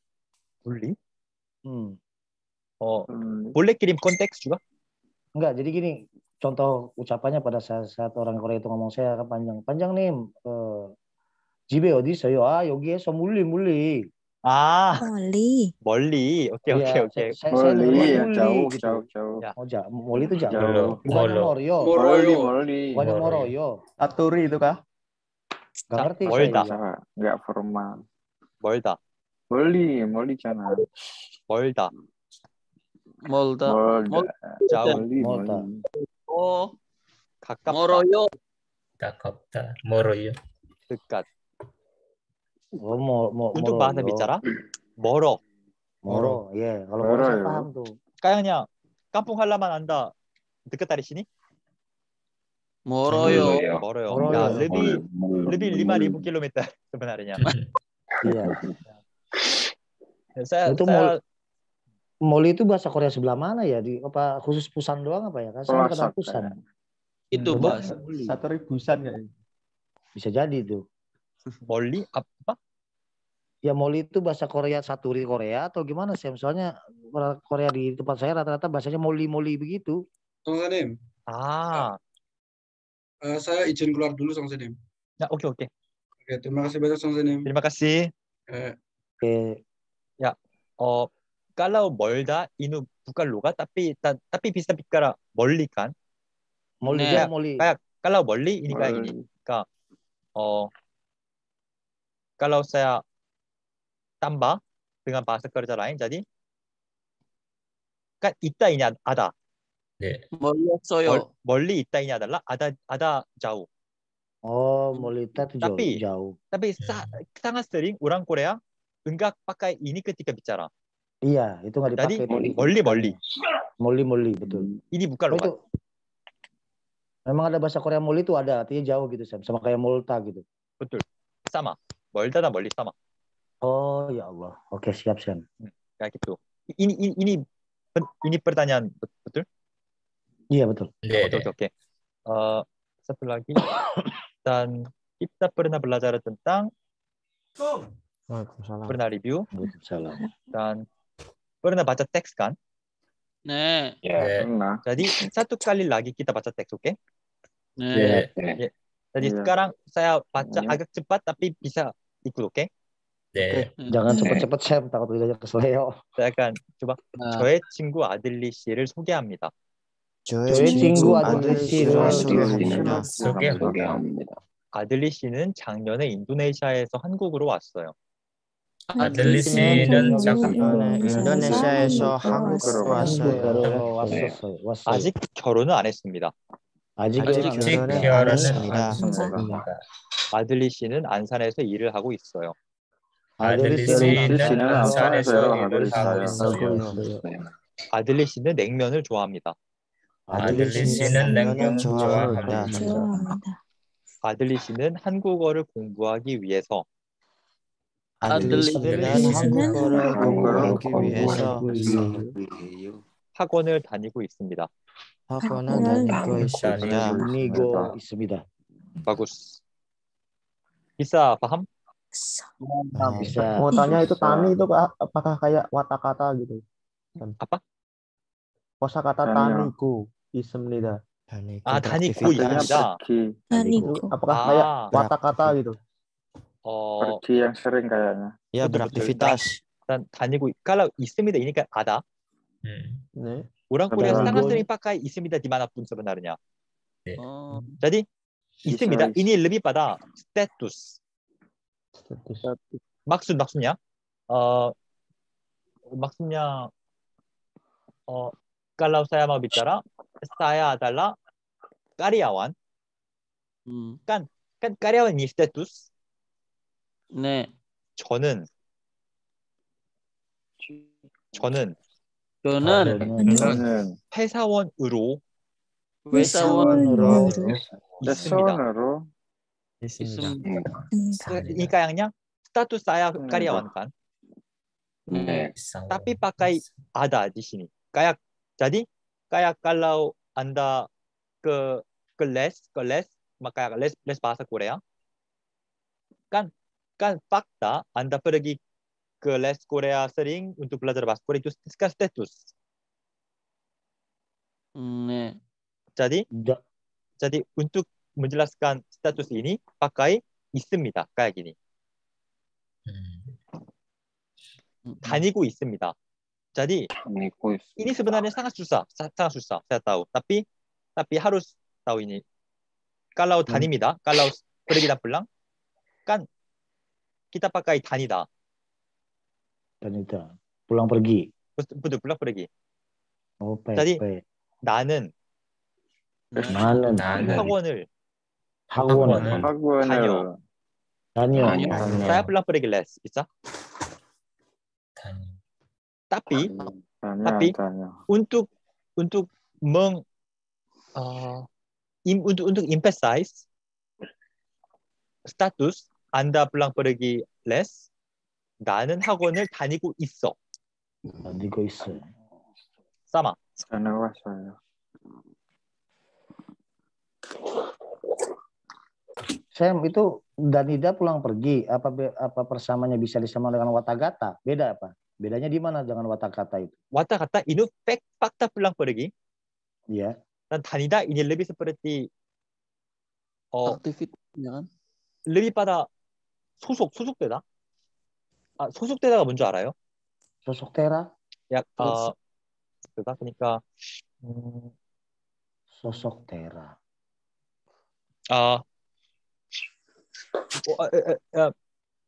muli hmm. oh hmm. boleh kirim konteks juga Enggak, jadi gini, contoh ucapannya pada saat, saat orang Korea itu ngomong saya panjang. Panjang nih, eh, 집에 어디 있어요? 아 여기에서 물리 물리. 아 멀리 멀리 오케이 예, 오케이 오케이 멀리 jauh jauh j a u 멀리 멀어요 멀리 멀리 b u 멀어요 aturi itu 멀다 n g g a 멀다 멀리 멀리잖아 멀다 멀다 멀다 j a 멀다 어 가깝다 멀어요 가깝다 멀어요 d e k Oh, mau, mau, untuk bahasa yo. bicara moro. Moro, ya. Yeah. Kalau moro moro ya. paham tuh. Kayaknya kampung halaman Anda dekat dari sini? Moroyo. Ya. Moroyo. Ya, Moroyo. Ya, lebih moro, lebih 5000 km sebenarnya. Iya. saya, itu saya Moli itu bahasa Korea sebelah mana ya? Di apa khusus Pusan doang apa ya? Kan saya Pusan. Itu bahasa. Satu ribusan kayaknya. Bisa jadi tuh. Molly apa? Ya Molly itu bahasa Korea saturi Korea atau gimana sih? Soalnya Korea di tempat saya rata-rata bahasanya Molly-Molly begitu. Kang Sadim. Ah. Uh, saya izin keluar dulu Kang Sadim. Ya, oke okay, oke. Okay. Oke, okay, terima kasih banyak Kang Sadim. Terima kasih. Eh. Oke. Okay. Ya. Oh, kalau ini bukan luka tapi tapi bisa bicara Molly kan? Molly ya Molly. kayak kalau Molly ini kayak ini. Kak. Oh, kalau saya tambah dengan bahasa kerja lain, jadi kan 있다 ini ada. boleh 멀리 없어요. 멀, 리 있다 ada ada jauh. Oh, 멀리 있다 itu tapi, jauh. Tapi ya. sa, sangat sering orang Korea enggak pakai ini ketika bicara. Iya, itu nggak dipakai. Jadi boleh boleh boleh molly betul. Hmm, ini bukan oh, itu. Memang ada bahasa Korea molly itu ada artinya jauh gitu sama kayak multa gitu. Betul. Sama. 멀리 Oh ya Allah. Oke siap siap. Kayak gitu. Ini ini ini pertanyaan betul? Iya betul. Iya. Oke oke. Satu lagi dan kita pernah belajar tentang pernah review dan pernah baca teks kan? 네. 예. Jadi satu kali lagi kita baca teks, oke? Okay? 네. 예. Jadi sekarang saya baca agak cepat tapi bisa 입구도깨? 네. 약간 음. 첫 번째 번째 네. 해본다고 놀려줘서 해요. 약간 저봐 아. 저의 친구 아들리 씨를 소개합니다. 저의, 저의 친구 아들리 씨를 소개합니다. 소개합니다. 아들리 씨는 작년에 인도네시아에서 한국으로 왔어요. 아들리 씨는 작년에 인도네시아에서 한국으로 네. 왔어요. 아직 결혼은 안 했습니다. 아직 결혼은 안 했습니다. 아들리 씨는 안산에서 일을 하고 있어요. 아들리 씨는 안산에서 일을 하고 있어요. 아들리 씨는 냉면을 좋아합니다. 아들리 씨는 냉면 좋아합니다. 아들리 씨는 한국어를 공부하기 위해서 아들리 씨는 한국어를 공부하기 위해서 학원을 다니고 있습니다. 학원을 다니고 있습니다. 바구스 Bisa, paham? Bisa. Mau tanya itu tani itu apakah kayak watak kata gitu? Apa? Kosa kata taniku isemnida. Taniku. Ah, taniku ya. Taniku. Apakah ah. kayak kayak kata gitu? Oh. Pergi yang sering kayaknya. Ya, beraktivitas. Dan taniku kalau isem ini kan ada. Hmm. Orang Korea sangat sering pakai mana dimanapun sebenarnya. Iya. Jadi 있습니다. 이니 르비바다 스테투스. 막순 막순냐? 어 막순냐 어 깔라우사야마 비따라 사야 달라 까리아완. 음. 깐, 까리아완 이 스테투스. 네. 저는 저는 저는 아, 네, 네, 네. 회사원으로 회사원으로 kayaknya status saya karyawan kan. Tapi pakai ada di sini. Kayak jadi kayak kalau Anda ke ke les, ke les, maka les les bahasa Korea. Kan kan fakta Anda pergi ke les Korea sering untuk belajar bahasa Korea itu sekarang status. Ne. Jadi, jadi untuk 문질라스칸 스타투스인이 가까이 있습니다. 까야기니 다니고 있습니다. Jadi ini sebenarnya sangat susah, sangat susah saya tahu. Tapi tapi harus tahu ini. Kalau 다닙니다, kalau pergi dan pulang, kan kita pakai 단이다. 단이다. pulang pergi. Betul, pulang pergi. Oh, baik, 나는 나는 학원을 학원은 학원은 다니오 다니오 사이블라 프레길레스 있어? 다니오 tapi tapi untuk untuk meng uh, im, untuk untuk emphasize status anda pulang pergi les 나는 학원을 다니고 있어. 다니고 있어요. 싸마. 다니고 있어요. Sam itu Danida pulang pergi apa apa persamanya bisa disamakan dengan Watagata? Beda apa? Bedanya di mana dengan Watagata itu? Watagata ini fakta pulang pergi. Iya. Dan Danida ini lebih seperti oh, aktivitasnya kan? lebih pada 소속 소속되다. 아 소속되다가 뭔지 알아요? 소속되라? uh, 아, 그다 Sosok tera. Ah, uh, uh, uh,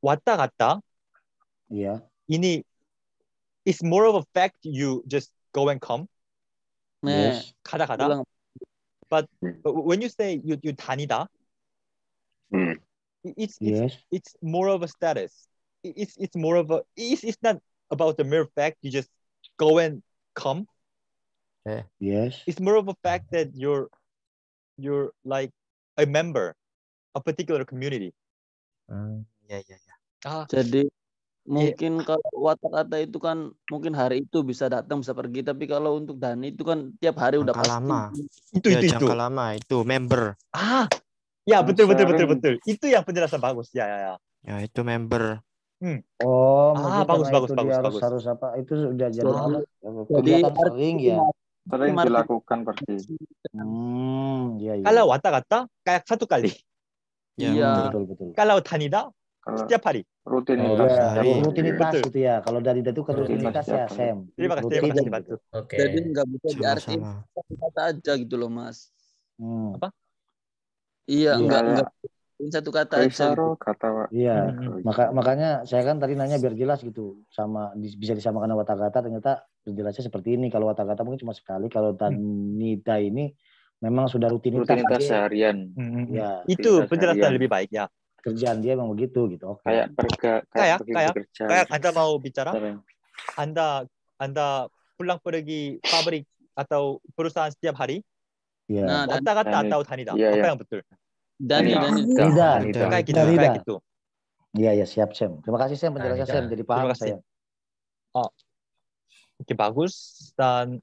왔다 갔다. Yeah. 이니 it's more of a fact you just go and come. 네. 가다 가다. But, but when you say you you 다니다. Mm. It's, it's yes. it's more of a status. It's it's more of a it's it's not about the mere fact you just go and come. Yeah. Yes. It's more of a fact that you're you're like a member a particular community. Hmm, ya ya ya. Ah, Jadi iya. mungkin ya. kalau watak kata itu kan mungkin hari itu bisa datang bisa pergi tapi kalau untuk Dani itu kan tiap hari jangka udah pasti. lama itu ya, itu jangka itu. lama itu member ah ya betul betul betul betul itu yang penjelasan bagus ya ya ya, ya itu member hmm. oh ah, bagus bagus bagus harus, bagus harus apa itu sudah jalan. jadi sering ya sering dilakukan pasti. hmm, ya, ya. kalau watak kata kayak satu kali Ya, iya. Betul, Kalau Tanida setiap hari. Rutinitas. Oh, ya. ya. Rutinitas betul. ya. Kalau dari itu ke kan rutinitas, rutinitas ya, Sam. Terima kasih, terima kasih Oke. Jadi nggak bisa diarti kata aja gitu loh, Mas. Hmm. Apa? Iya, enggak iya. ya. enggak satu kata aja. Gitu. kata Pak. Iya. Maka makanya saya kan tadi nanya biar jelas gitu sama bisa disamakan kata-kata ternyata jelasnya seperti ini. Kalau kata-kata mungkin cuma sekali, kalau tanida ini memang sudah rutinitas, rutinitas dia, ya. seharian. Hmm, ya. Itu penjelasan lebih baik ya. Kerjaan dia memang begitu gitu. Oke. Okay. Kayak perga kayak kayak kayak kaya Anda mau bicara? Anda Anda pulang pergi pabrik atau perusahaan setiap hari? Ya. Nah, kan iya. Yeah. Nah, kata atau tanida. Yeah, Apa iya. yang betul? Dani, Dani. Nida. Kayak gitu, kayak gitu. gitu. Iya, ya siap Sam. Terima kasih Sam penjelasan Sam jadi paham Terima kasih. saya. Oh. Oke, okay, bagus dan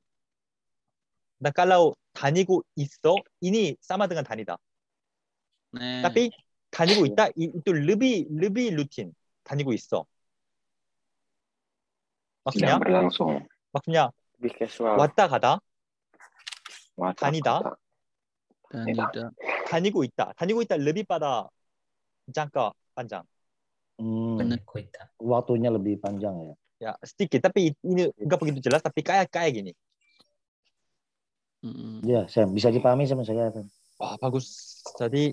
dan kalau 다니고 있어 이니 사마드간 다니다. 네. 따삐 다니고 있다 이또 르비 르비 루틴 다니고 있어. 막냐? 막냐? 왔다 가다. 왔다 다니다. 갔다. 다니다. 다니고 있다. 다니고 있다. 르비 바다 잠깐 반장. 음, waktunya lebih panjang ya. Ya, sedikit tapi ini enggak begitu jelas tapi kayak kayak gini. Mm-hmm. Ya, saya bisa dipahami sama saya. Wah, bagus. Jadi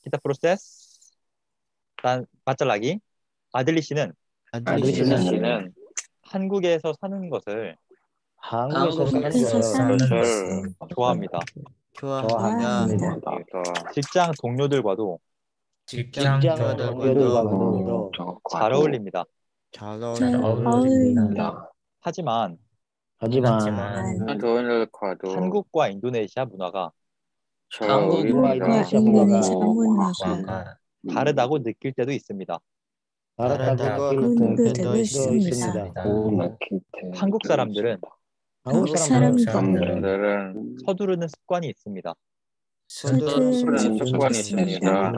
kita proses 단, 맞자 라기 아들리 씨는 아들리 씨는 한국에서 사는 것을 한국에서 사는 것을 좋아합니다. 좋아합니다. 직장 동료들과도 직장 동료들과도 잘 어울립니다. 잘 어울립니다. 하지만 하지만, 하지만 돈을 음. 과도 한국과 인도네시아 문화가 한국과 인도네시아 문화가 음. 다르다고 느낄 때도 있습니다. 다르다고 느낄 때도 있습니다. 음. 한국 사람들은 한국 사람들은 서두르는 습관이 있습니다. 서두르는 습관이 있습니다.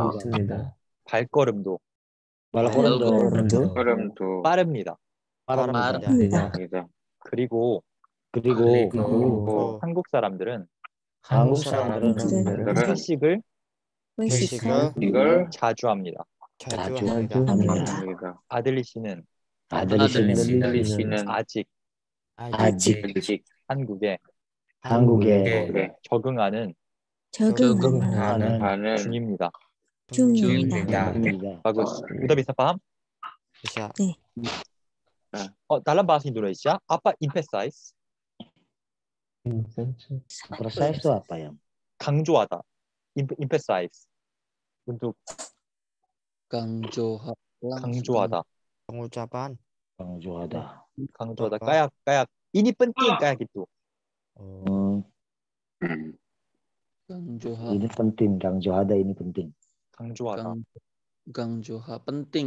발걸음도 발걸음도 빠릅니다. 빠릅니다. 그리고 그리고, 아, 네, 그리고 그 뭐 어. 한국 사람들은 한국 사람들은 회식을 회식을 자주 합니다. 자주 합니다. 아들리 씨는 아들리 씨는, 아직 아직, 한국에 한국에 네. 적응하는 적응하는, 중입니다. 중입니다. 하고 우답이 사람? 네. 어, 달란 바신 노래 있죠? 아빠 인페사이스. 인센스 emphasize apa ya 강조하다 emphasize untuk 강조하 강조하다 강조하다. 강조하다 강조하다 kayak kayak ini penting kayak gitu oh. ini penting 강조하다 ini penting 강조하다 penting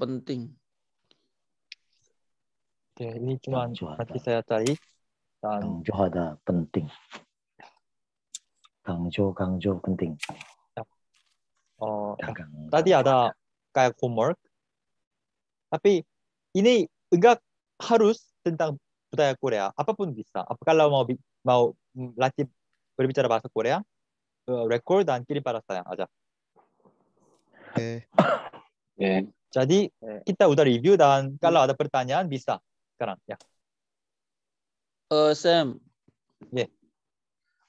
penting Oke, ini cuma saya t a n j a d penting. g a n g penting. Oh, tadi ada kayak homework. Tapi ini enggak harus tentang budaya Korea. Apapun bisa. Apa k a l a mau mau latih berbicara bahasa Korea, record dan kirim pada saya aja. o k e Jadi kita udah review dan kalau ada pertanyaan bisa sekarang ya. uh, Sam. Yeah.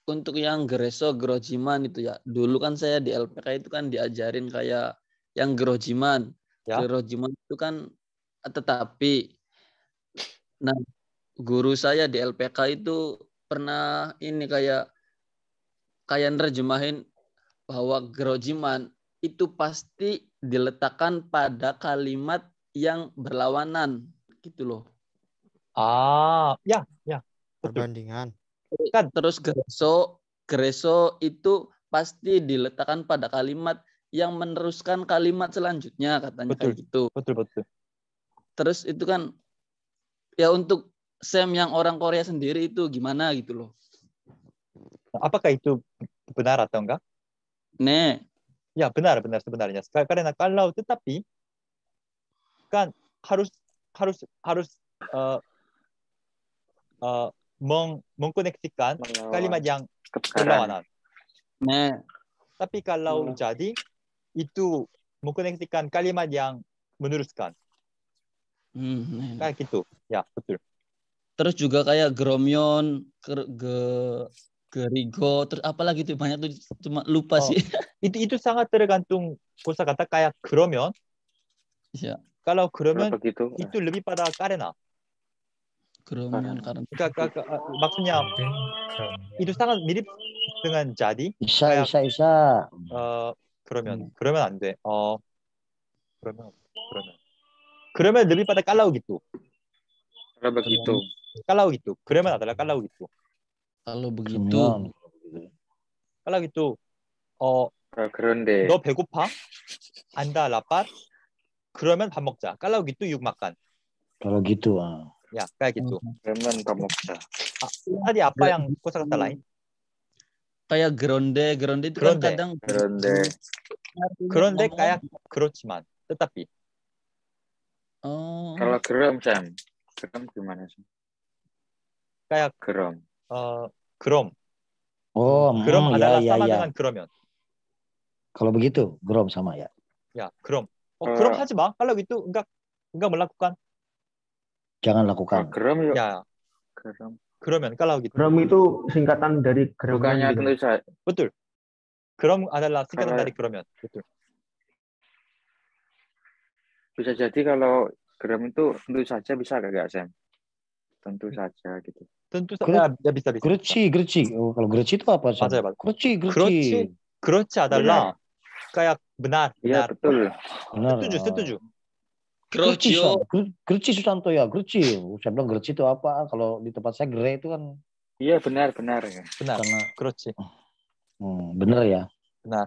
Untuk yang Gereso Grojiman itu ya, dulu kan saya di LPK itu kan diajarin kayak yang Grojiman. Yeah. Grojiman itu kan tetapi nah guru saya di LPK itu pernah ini kayak kayak nerjemahin bahwa grojiman itu pasti diletakkan pada kalimat yang berlawanan gitu loh. Ah, ya, ya perbandingan kan terus Greso, Greso itu pasti diletakkan pada kalimat yang meneruskan kalimat selanjutnya katanya betul, kayak gitu betul betul terus itu kan ya untuk Sam yang orang Korea sendiri itu gimana gitu loh apakah itu benar atau enggak Nih. ya benar benar sebenarnya karena kalau tetapi kan harus harus harus uh, uh, meng mengkoneksikan kalimat yang berlawanan. Nah. Tapi kalau hmm. jadi itu mengkoneksikan kalimat yang meneruskan. Hmm. Nah. Kayak gitu. Ya, betul. Terus juga kayak geromion ke, ke Gerigo, terus apalagi tuh banyak tuh cuma lupa oh. sih. itu itu sangat tergantung kosakata kayak geromion. Ya. Kalau geromion gitu? itu lebih pada karena. 그러면 가는 그러니까, 그러니까 maksudnya itu sangat mirip dengan jadi bisa bisa bisa 어 그러면 그러면 안돼어 그러면 그러면 그러면 lebih pada kalau gitu kalau begitu kalau gitu 그러면 adalah kalau gitu kalau begitu kalau gitu 어 그런데 너 배고파 안다 라빠 그러면 밥 먹자 kalau gitu yuk makan kalau gitu ah 야, kayak gitu. Ramen kamu bisa. Tadi apa yang kosakata lain? Kayak gronde, gronde itu kan kadang gronde. Gronde kayak 그렇지만, tetapi. Oh. Kalau 그럼 Sam, 그럼 gimana sih? Kayak 그럼. Uh, 그럼. Oh, 그럼 hmm, adalah ya, sama ya, dengan ya. 그러면. Kalau begitu, 그럼 sama ya. Ya, 그럼. Oh, 그럼 하지 마. Kalau gitu enggak enggak melakukan. jangan lakukan. Nah, geram ya. ya. Geram. Geram kalau gitu. Geram itu singkatan dari geram. Bukannya tentu saja. Betul. Geram adalah singkatan Karena... dari geram ya. Betul. Bisa jadi kalau geram itu tentu saja bisa kagak gak Sam? Tentu saja gitu. Tentu saja ya, bisa bisa. Geruci, geruci. Oh, kalau geruci itu apa? sih 맞아요, 맞아요. Geruci, geruci. Geruci adalah benar. kayak benar. Iya betul. Benar. Setuju, setuju. Grocio. Gerci Susanto ya, Gerci. Saya bilang Gerci itu apa? Kalau di tempat saya Gere itu kan. Iya benar benar ya. Benar. Karena Gerci. Hmm, benar ya. Benar.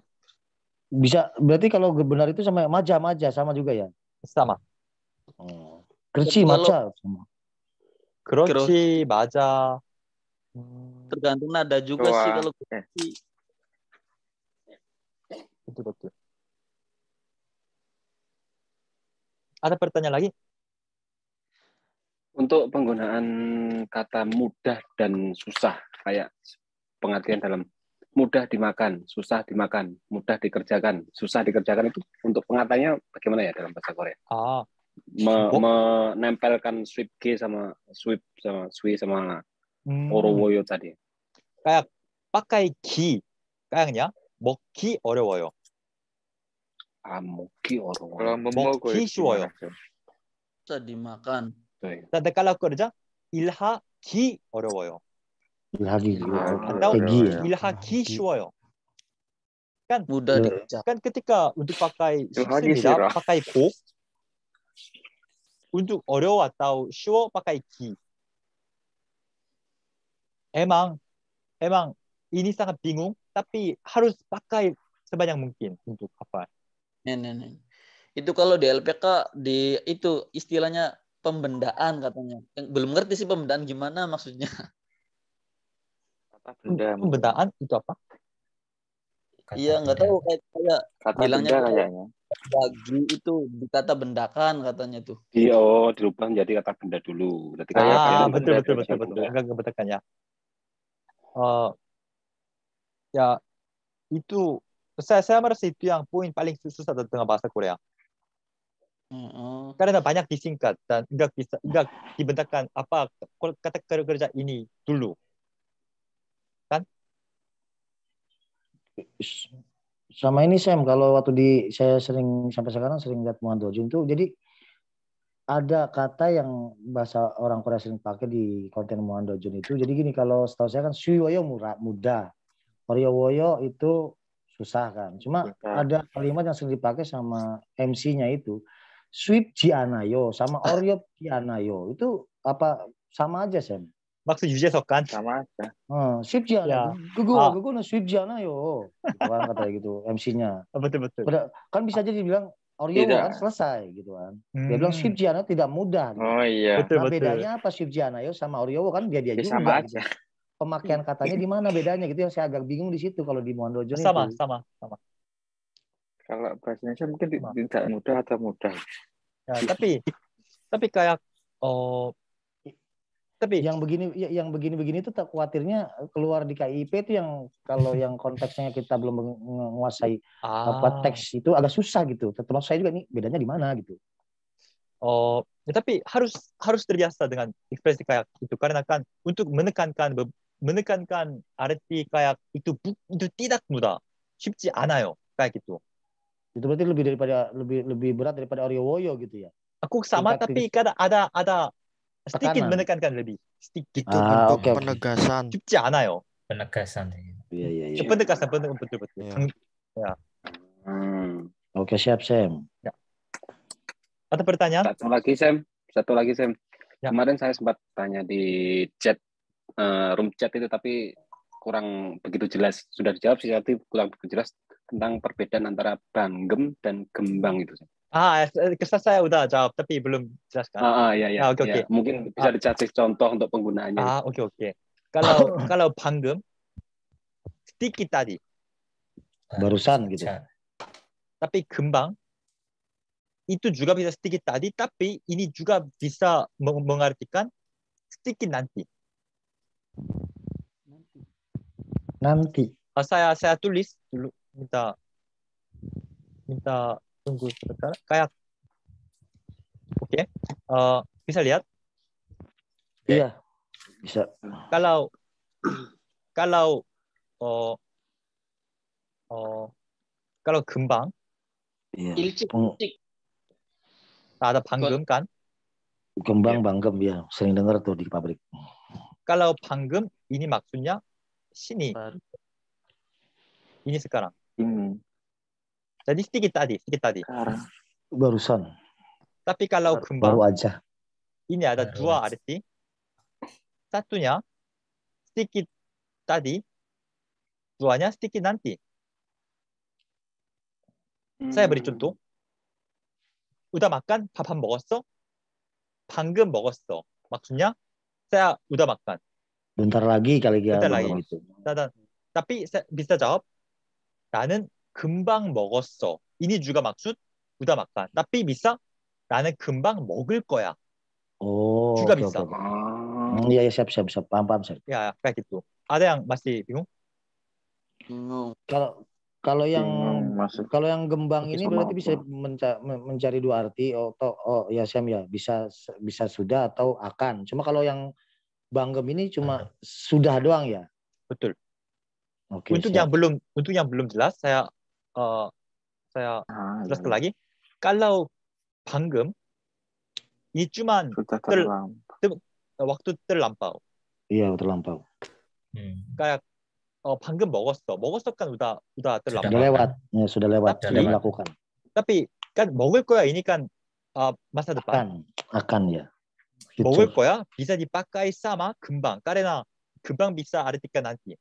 Bisa berarti kalau benar itu sama maja maja sama juga ya? Sama. Hmm. Oh. Gerci maja sama. Gerci maja. Tergantung nada juga Wah. sih kalau Gerci. Itu betul. Ada pertanyaan lagi? Untuk penggunaan kata mudah dan susah, kayak pengertian dalam mudah dimakan, susah dimakan, mudah dikerjakan, susah dikerjakan itu untuk pengatanya bagaimana ya dalam bahasa Korea? Oh. Me menempelkan sweep G sama sweep sama swi sama hmm. oroboyo tadi. Kayak pakai ki, kayaknya 먹기 어려워요. 아 먹기 어려워. 먹기 쉬워요. 진짜 니마간. 네. 근데 깔락거리자 일하기 어려워요. 일하기 Ilha 일하기 쉬워요. Ya. kan mudah yeah. dikerjakan kan ketika untuk pakai sismida pakai ko untuk oreo atau shuo pakai ki emang emang ini sangat bingung tapi harus pakai sebanyak mungkin untuk apa Nenek. Itu kalau di LPK di itu istilahnya pembendaan katanya. belum ngerti sih pembendaan gimana maksudnya. Kata benda. Pembendaan itu apa? Iya nggak tahu kayak, kayak kata bilangnya benda kayaknya. Bagi itu dikata bendakan katanya tuh. Iya, oh, dirubah menjadi kata benda dulu. Berarti kayak ah, betul, betul, betul, betul, betul. Enggak kebetulan ya. Uh, ya itu saya saya itu yang poin paling susah susah tengah bahasa Korea. Mm-hmm. Karena banyak disingkat dan enggak bisa enggak dibentakkan apa kata kerja ini dulu. Kan? Sama ini Sam, kalau waktu di saya sering sampai sekarang sering lihat Dojun tuh jadi ada kata yang bahasa orang Korea sering pakai di konten Dojun itu. Jadi gini kalau setahu saya kan Suyoyo murah muda. Koryowoyo itu susah kan. Cuma Betul. ada kalimat yang sering dipakai sama MC-nya itu sweep Gianayo sama ah. Oreo Gianayo itu apa sama aja sih Maksud juga sok kan? Sama aja. Hmm, sweep Gianayo. Ya. Gugu, ah. gugu sweep Gianayo. Orang gitu kata gitu MC-nya. Oh, betul betul. Kan bisa jadi bilang Oreo tidak. kan selesai gitu kan. Hmm. Dia bilang hmm. Swift Giano tidak mudah. Gitu. Oh iya. nah, betul. bedanya apa Swift Giano sama Oreo kan dia dia ya, juga. Sama kan, aja pemakaian katanya di mana bedanya gitu yang saya agak bingung di situ kalau di Mohon Jones sama, sama sama kalau bahasa Indonesia mungkin sama. tidak mudah atau mudah ya, tapi tapi kayak oh tapi yang begini ya, yang begini begini itu tak khawatirnya keluar di KIP itu yang kalau yang konteksnya kita belum menguasai ah. apa teks itu agak susah gitu termasuk saya juga nih bedanya di mana gitu oh ya, tapi harus harus terbiasa dengan ekspresi kayak itu karena kan untuk menekankan menekankan arti kayak itu itu tidak mudah cipci anayo kayak gitu itu berarti lebih daripada lebih lebih berat daripada Oriowoyo gitu ya aku sama Tingkat tapi kadang ada ada sedikit tekanan. menekankan lebih sedikit itu ah, untuk okay, penegasan okay. anayo. penegasan iya iya iya penegasan betul betul betul ya, ya. Hmm. oke okay, siap Sam ya. ada pertanyaan satu lagi Sam satu lagi Sam ya. kemarin saya sempat tanya di chat uh, room chat itu tapi kurang begitu jelas. Sudah dijawab sih tapi kurang begitu jelas tentang perbedaan antara banggem dan gembang itu. Ah, eh, eh, kesan saya udah jawab tapi belum kan Ah, ah ya ya. Ah, okay, ya. Okay. Mungkin ah. bisa dicari ah. contoh untuk penggunaannya. Ah, oke okay, oke. Okay. Kalau kalau banggem sedikit tadi. Barusan gitu. Tapi gembang itu juga bisa sedikit tadi tapi ini juga bisa mengartikan sedikit nanti. Nanti. Nanti. Oh, saya saya tulis dulu minta minta tunggu sebentar kayak oke okay. uh, eh, bisa lihat okay. iya bisa kalau kalau oh oh kalau kembang iya. ada panggung kan kembang iya. banggem ya sering dengar tuh di pabrik 깔라우 방금 이니 막수냐 신이 ini sekarang. Ini. Jadi sedikit tadi, sedikit tadi. Barusan. Tapi kalau kembang. Baru aja. Ini ada dua arti. Satunya sedikit tadi, duanya sedikit nanti. Hmm. Saya beri contoh. 우다 makan? 밥한 먹었어? 방금 먹었어. 마쿠냐? saya udah makan. Bentar lagi kali ya. Bentar lagi. g i t Tapi saya bisa jawab, 나는 금방 먹었어. Ini j u g u d a h makan. Tapi bisa 나는 금방 먹을 거야. Oh, j okay, b i Okay. Hmm, iya, iya, siap, siap, siap. Paham, paham, siap. Ya, kayak gitu. Ada yang masih bingung? b i n Kalau Kalau iya, yang masuk. kalau yang gembang ini berarti bisa menca mencari dua arti oh, oh ya saya ya bisa bisa sudah atau akan. Cuma kalau yang banggem ini cuma sudah doang ya. Betul. Okay, untuk siap. yang belum untuk yang belum jelas saya uh, saya ah, jelaskan iya. lagi. Kalau banggem ini cuma ter, ter, waktu terlampau. Iya terlampau. Hmm. Kayak oh 방금 먹었어. 먹었어 kan udah udah terlambat. Sudah lewat. Ya, sudah lewat, tapi, sudah melakukan. Tapi kan 먹을 거야 ini kan uh, masa depan. Akan, akan ya. Gitu. 먹을 거야 bisa dipakai sama 금방. Karena 금방 bisa artikan nanti.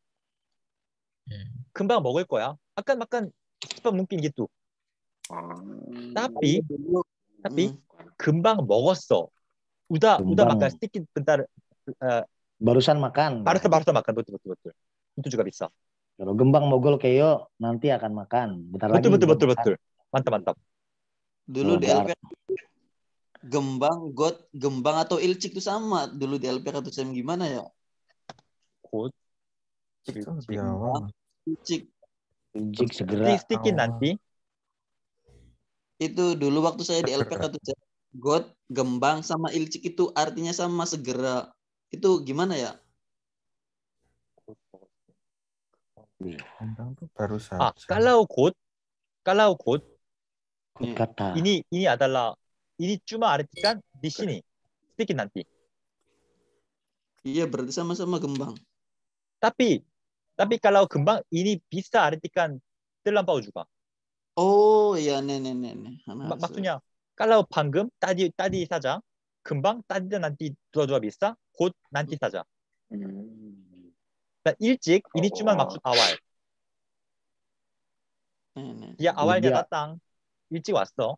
Hmm. 금방 먹을 koya. Akan makan cepat mungkin gitu. Hmm. Tapi tapi hmm. 금방 먹었어. Udah 금방. udah makan sedikit bentar. Uh, barusan makan. Barusan barusan makan betul betul betul. itu juga bisa. Kalau Gembang Mogol Keyo nanti akan makan. Bentar betul, lagi. Betul betul betul betul. Mantap mantap. Dulu nah, di LPR Gembang, God, Gembang atau Ilcik itu sama. Dulu di LPR atau SEM gimana ya? God. Kan Ilcik. Ilcik segera. oh. nanti. Itu dulu waktu saya di LPR atau God, Gembang sama Ilcik itu artinya sama segera. Itu gimana ya? Tentang iya. baru ah, saja. Ah, kalau kod, kalau kod, kata. Iya. Ini ini adalah ini cuma artikan di sini, sedikit nanti. Iya, berarti sama-sama gembang. Tapi tapi kalau gembang ini bisa artikan terlampau juga. Oh iya, ne ne ne ne. maksudnya kalau 방금 tadi tadi saja, gembang tadi nanti dua-dua bisa, kod nanti saja. Hmm. 그러니까 일찍 ini oh. cuma maksud awal. 네네. 야 아왈 dia... datang 일찍 왔어.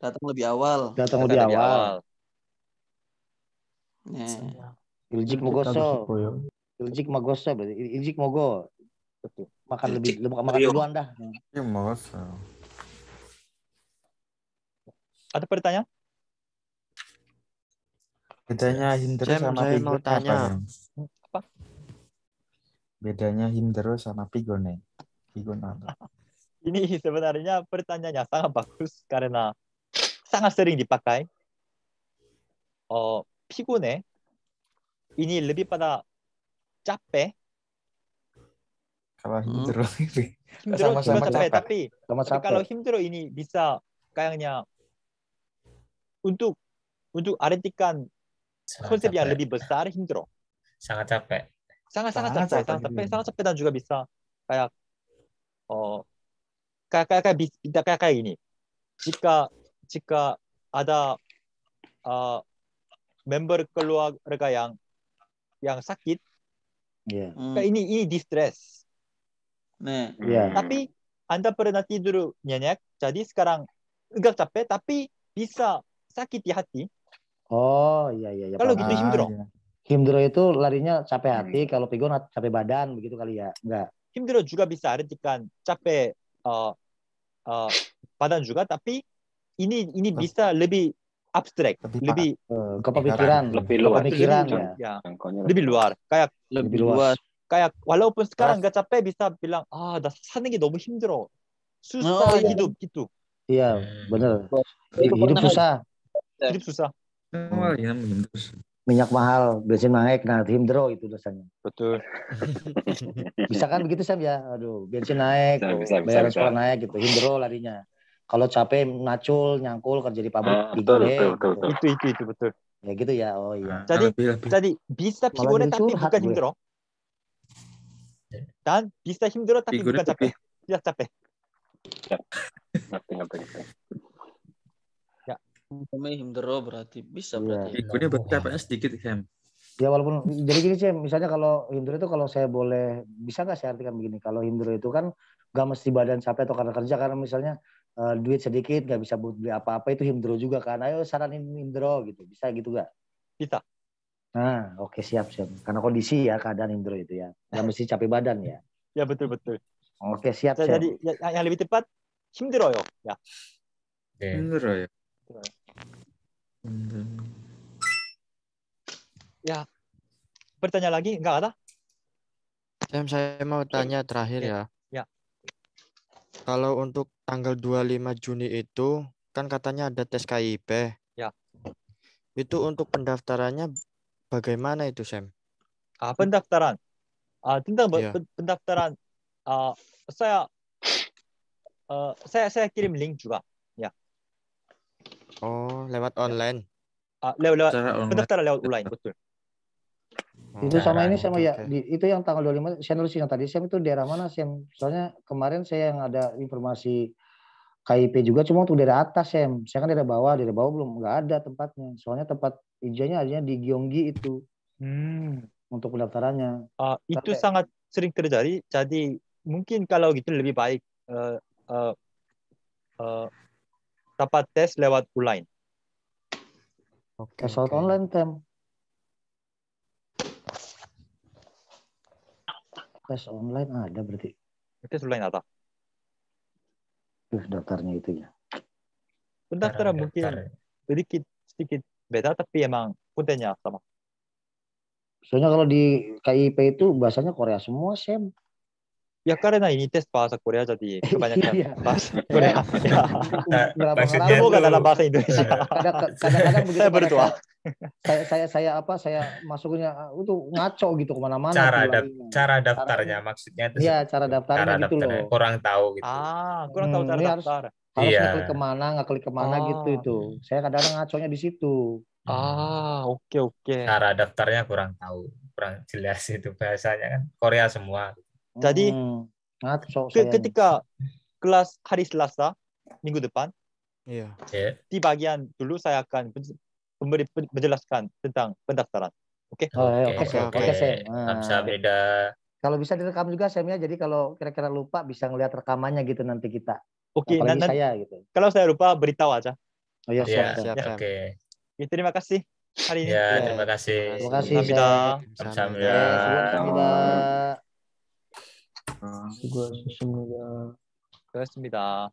다땅 lebih awal. 다땅 lebih awal. 네. 일찍 먹었어. 일찍 먹었어. 일찍 먹어. Makan lebih, lebih makan iya. duluan dah. 일찍 먹었어. Ada pertanyaan? Bedanya Hindra sama Saya mau tanya. Bedanya Hindero sama Pigone. Pigone apa? Ini sebenarnya pertanyaannya sangat bagus karena sangat sering dipakai. Oh, Pigone ini lebih pada capek. Kalau Hindero hmm. Hindero sama-sama capek. Tapi, sama tapi kalau Hindero ini bisa kayaknya untuk untuk artikan konsep yang lebih besar Hindero. Sangat capek sangat-sangat 짧아요. 상상 sangat 상상 dan juga bisa kayak oh kayak kayak kayak kayak kayak, kayak ini. Jika jika ada uh, member keluarga yang yang sakit, yeah. Hmm. Kayak ini ini distress. Yeah. Ya. Tapi anda pernah tidur nyenyak, jadi sekarang enggak capek, tapi bisa sakit di hati. Oh iya iya. iya Kalau gitu ah, Himdro itu larinya capek hmm. hati, hmm. kalau Pigon capek badan begitu kali ya. Enggak. Himdro juga bisa artikan capek uh, uh, badan juga tapi ini ini bisa lebih abstrak, lebih, lebih kepemikiran, lebih luar, pemikiran lebih, ya. ya. Lebih luar, kayak lebih luar, Kayak walaupun sekarang nggak capek bisa bilang ah, dah sana gitu, 너무 힘들어. Susah oh, iya. hidup iya. gitu. Iya, hmm. benar. Hidup, susah. Hidup susah. Oh, ya, benar minyak mahal, bensin naik, nah himdro itu dosanya. Betul. bisa kan begitu Sam ya? Aduh, bensin naik, bayar sekolah naik gitu, himdro larinya. Kalau capek nacul, nyangkul kerja di pabrik ah, betul, betul, betul, gitu. betul, Itu itu itu betul. Ya gitu ya. Oh iya. Ah, jadi jadi bisa figure tapi bukan himdro. Dan bisa himdro tapi bukan capek. Tidak capek. Ya. Ngerti, kami draw berarti bisa iya. berarti. Ya. ikutnya berarti iya. apa sedikit Hem. Ya walaupun jadi gini sih, misalnya kalau Hindro itu kalau saya boleh bisa nggak saya artikan begini? Kalau Hindro itu kan nggak mesti badan capek atau karena kerja karena misalnya uh, duit sedikit nggak bisa beli apa-apa itu Hindro juga kan? Ayo saranin Hindro gitu, bisa gitu nggak? Bisa. Nah, oke okay, siap siap. Karena kondisi ya keadaan Hindro itu ya, nggak mesti capek badan ya. Ya betul betul. Oke okay, siap. siap. Ya, jadi ya, yang, lebih tepat himdero ya. Ya. Himdero ya. Ya. Bertanya lagi? Enggak ada? Sam, saya mau tanya terakhir ya. Ya. ya. Kalau untuk tanggal 25 Juni itu, kan katanya ada tes KIP. Ya. Itu untuk pendaftarannya bagaimana itu, Sam? Ah, pendaftaran. Ah, tentang ya. pendaftaran, ah, saya, uh, saya saya kirim link juga. Oh, lewat ya. online. Ah, lewat lewat pendaftaran lewat online, betul. Nah, itu sama ini sama ya di, itu yang tanggal 25 saya nulis yang tadi Saya itu daerah mana Saya soalnya kemarin saya yang ada informasi KIP juga cuma untuk daerah atas Saya, saya kan daerah bawah daerah bawah belum nggak ada tempatnya soalnya tempat ijanya adanya di Gyeonggi itu hmm. untuk pendaftarannya uh, itu Tapi, sangat sering terjadi jadi mungkin kalau gitu lebih baik uh, uh, uh, dapat tes lewat online. Oke, tes okay. online tem. Tes online ada berarti. Tes online ada. Terus daftarnya itu ya. Pendaftaran nah, mungkin sedikit sedikit beda tapi emang kontennya sama. Soalnya kalau di KIP itu bahasanya Korea semua, Sam ya karena ini tes bahasa Korea jadi kebanyakan iya, bahasa Korea. ya. Maksudnya Semoga dalam bahasa Indonesia. Kadang-kadang begitu. Saya berdoa. Saya, saya saya apa saya masuknya itu ngaco gitu kemana-mana. Cara da cara daftarnya cara, maksudnya itu. Iya cara daftarnya cara gitu daftarnya. loh. Kurang tahu gitu. Ah kurang tahu hmm, cara daftar. Harus, harus iya. ngeklik kemana ngeklik kemana ah. gitu itu. Saya kadang-kadang ngaconya di situ. Ah oke okay, oke. Okay. Cara daftarnya kurang tahu kurang jelas itu bahasanya kan Korea semua. Jadi hmm. Ah, so, ke ketika kelas hari Selasa minggu depan, yeah. Iya. di bagian dulu saya akan memberi menjelaskan tentang pendaftaran. Oh, iya, oke. Oke, Oke. oke. oke, oke, oke, oke, oke, Bisa beda. Kalau bisa direkam juga Semnya, jadi kalau kira-kira lupa bisa ngelihat rekamannya gitu nanti kita. Oke. Okay, nanti saya gitu. Kalau saya lupa beritahu aja. Oke. Oh, iya, iya, siap, siap, siap. Oke. Okay. Ya, terima kasih hari ini. Ya, terima kasih. Terima kasih. Terima kasih. Terima kasih. Terima kasih. Terima kasih. Terima kasih. 수고하셨습니다. 고하습니다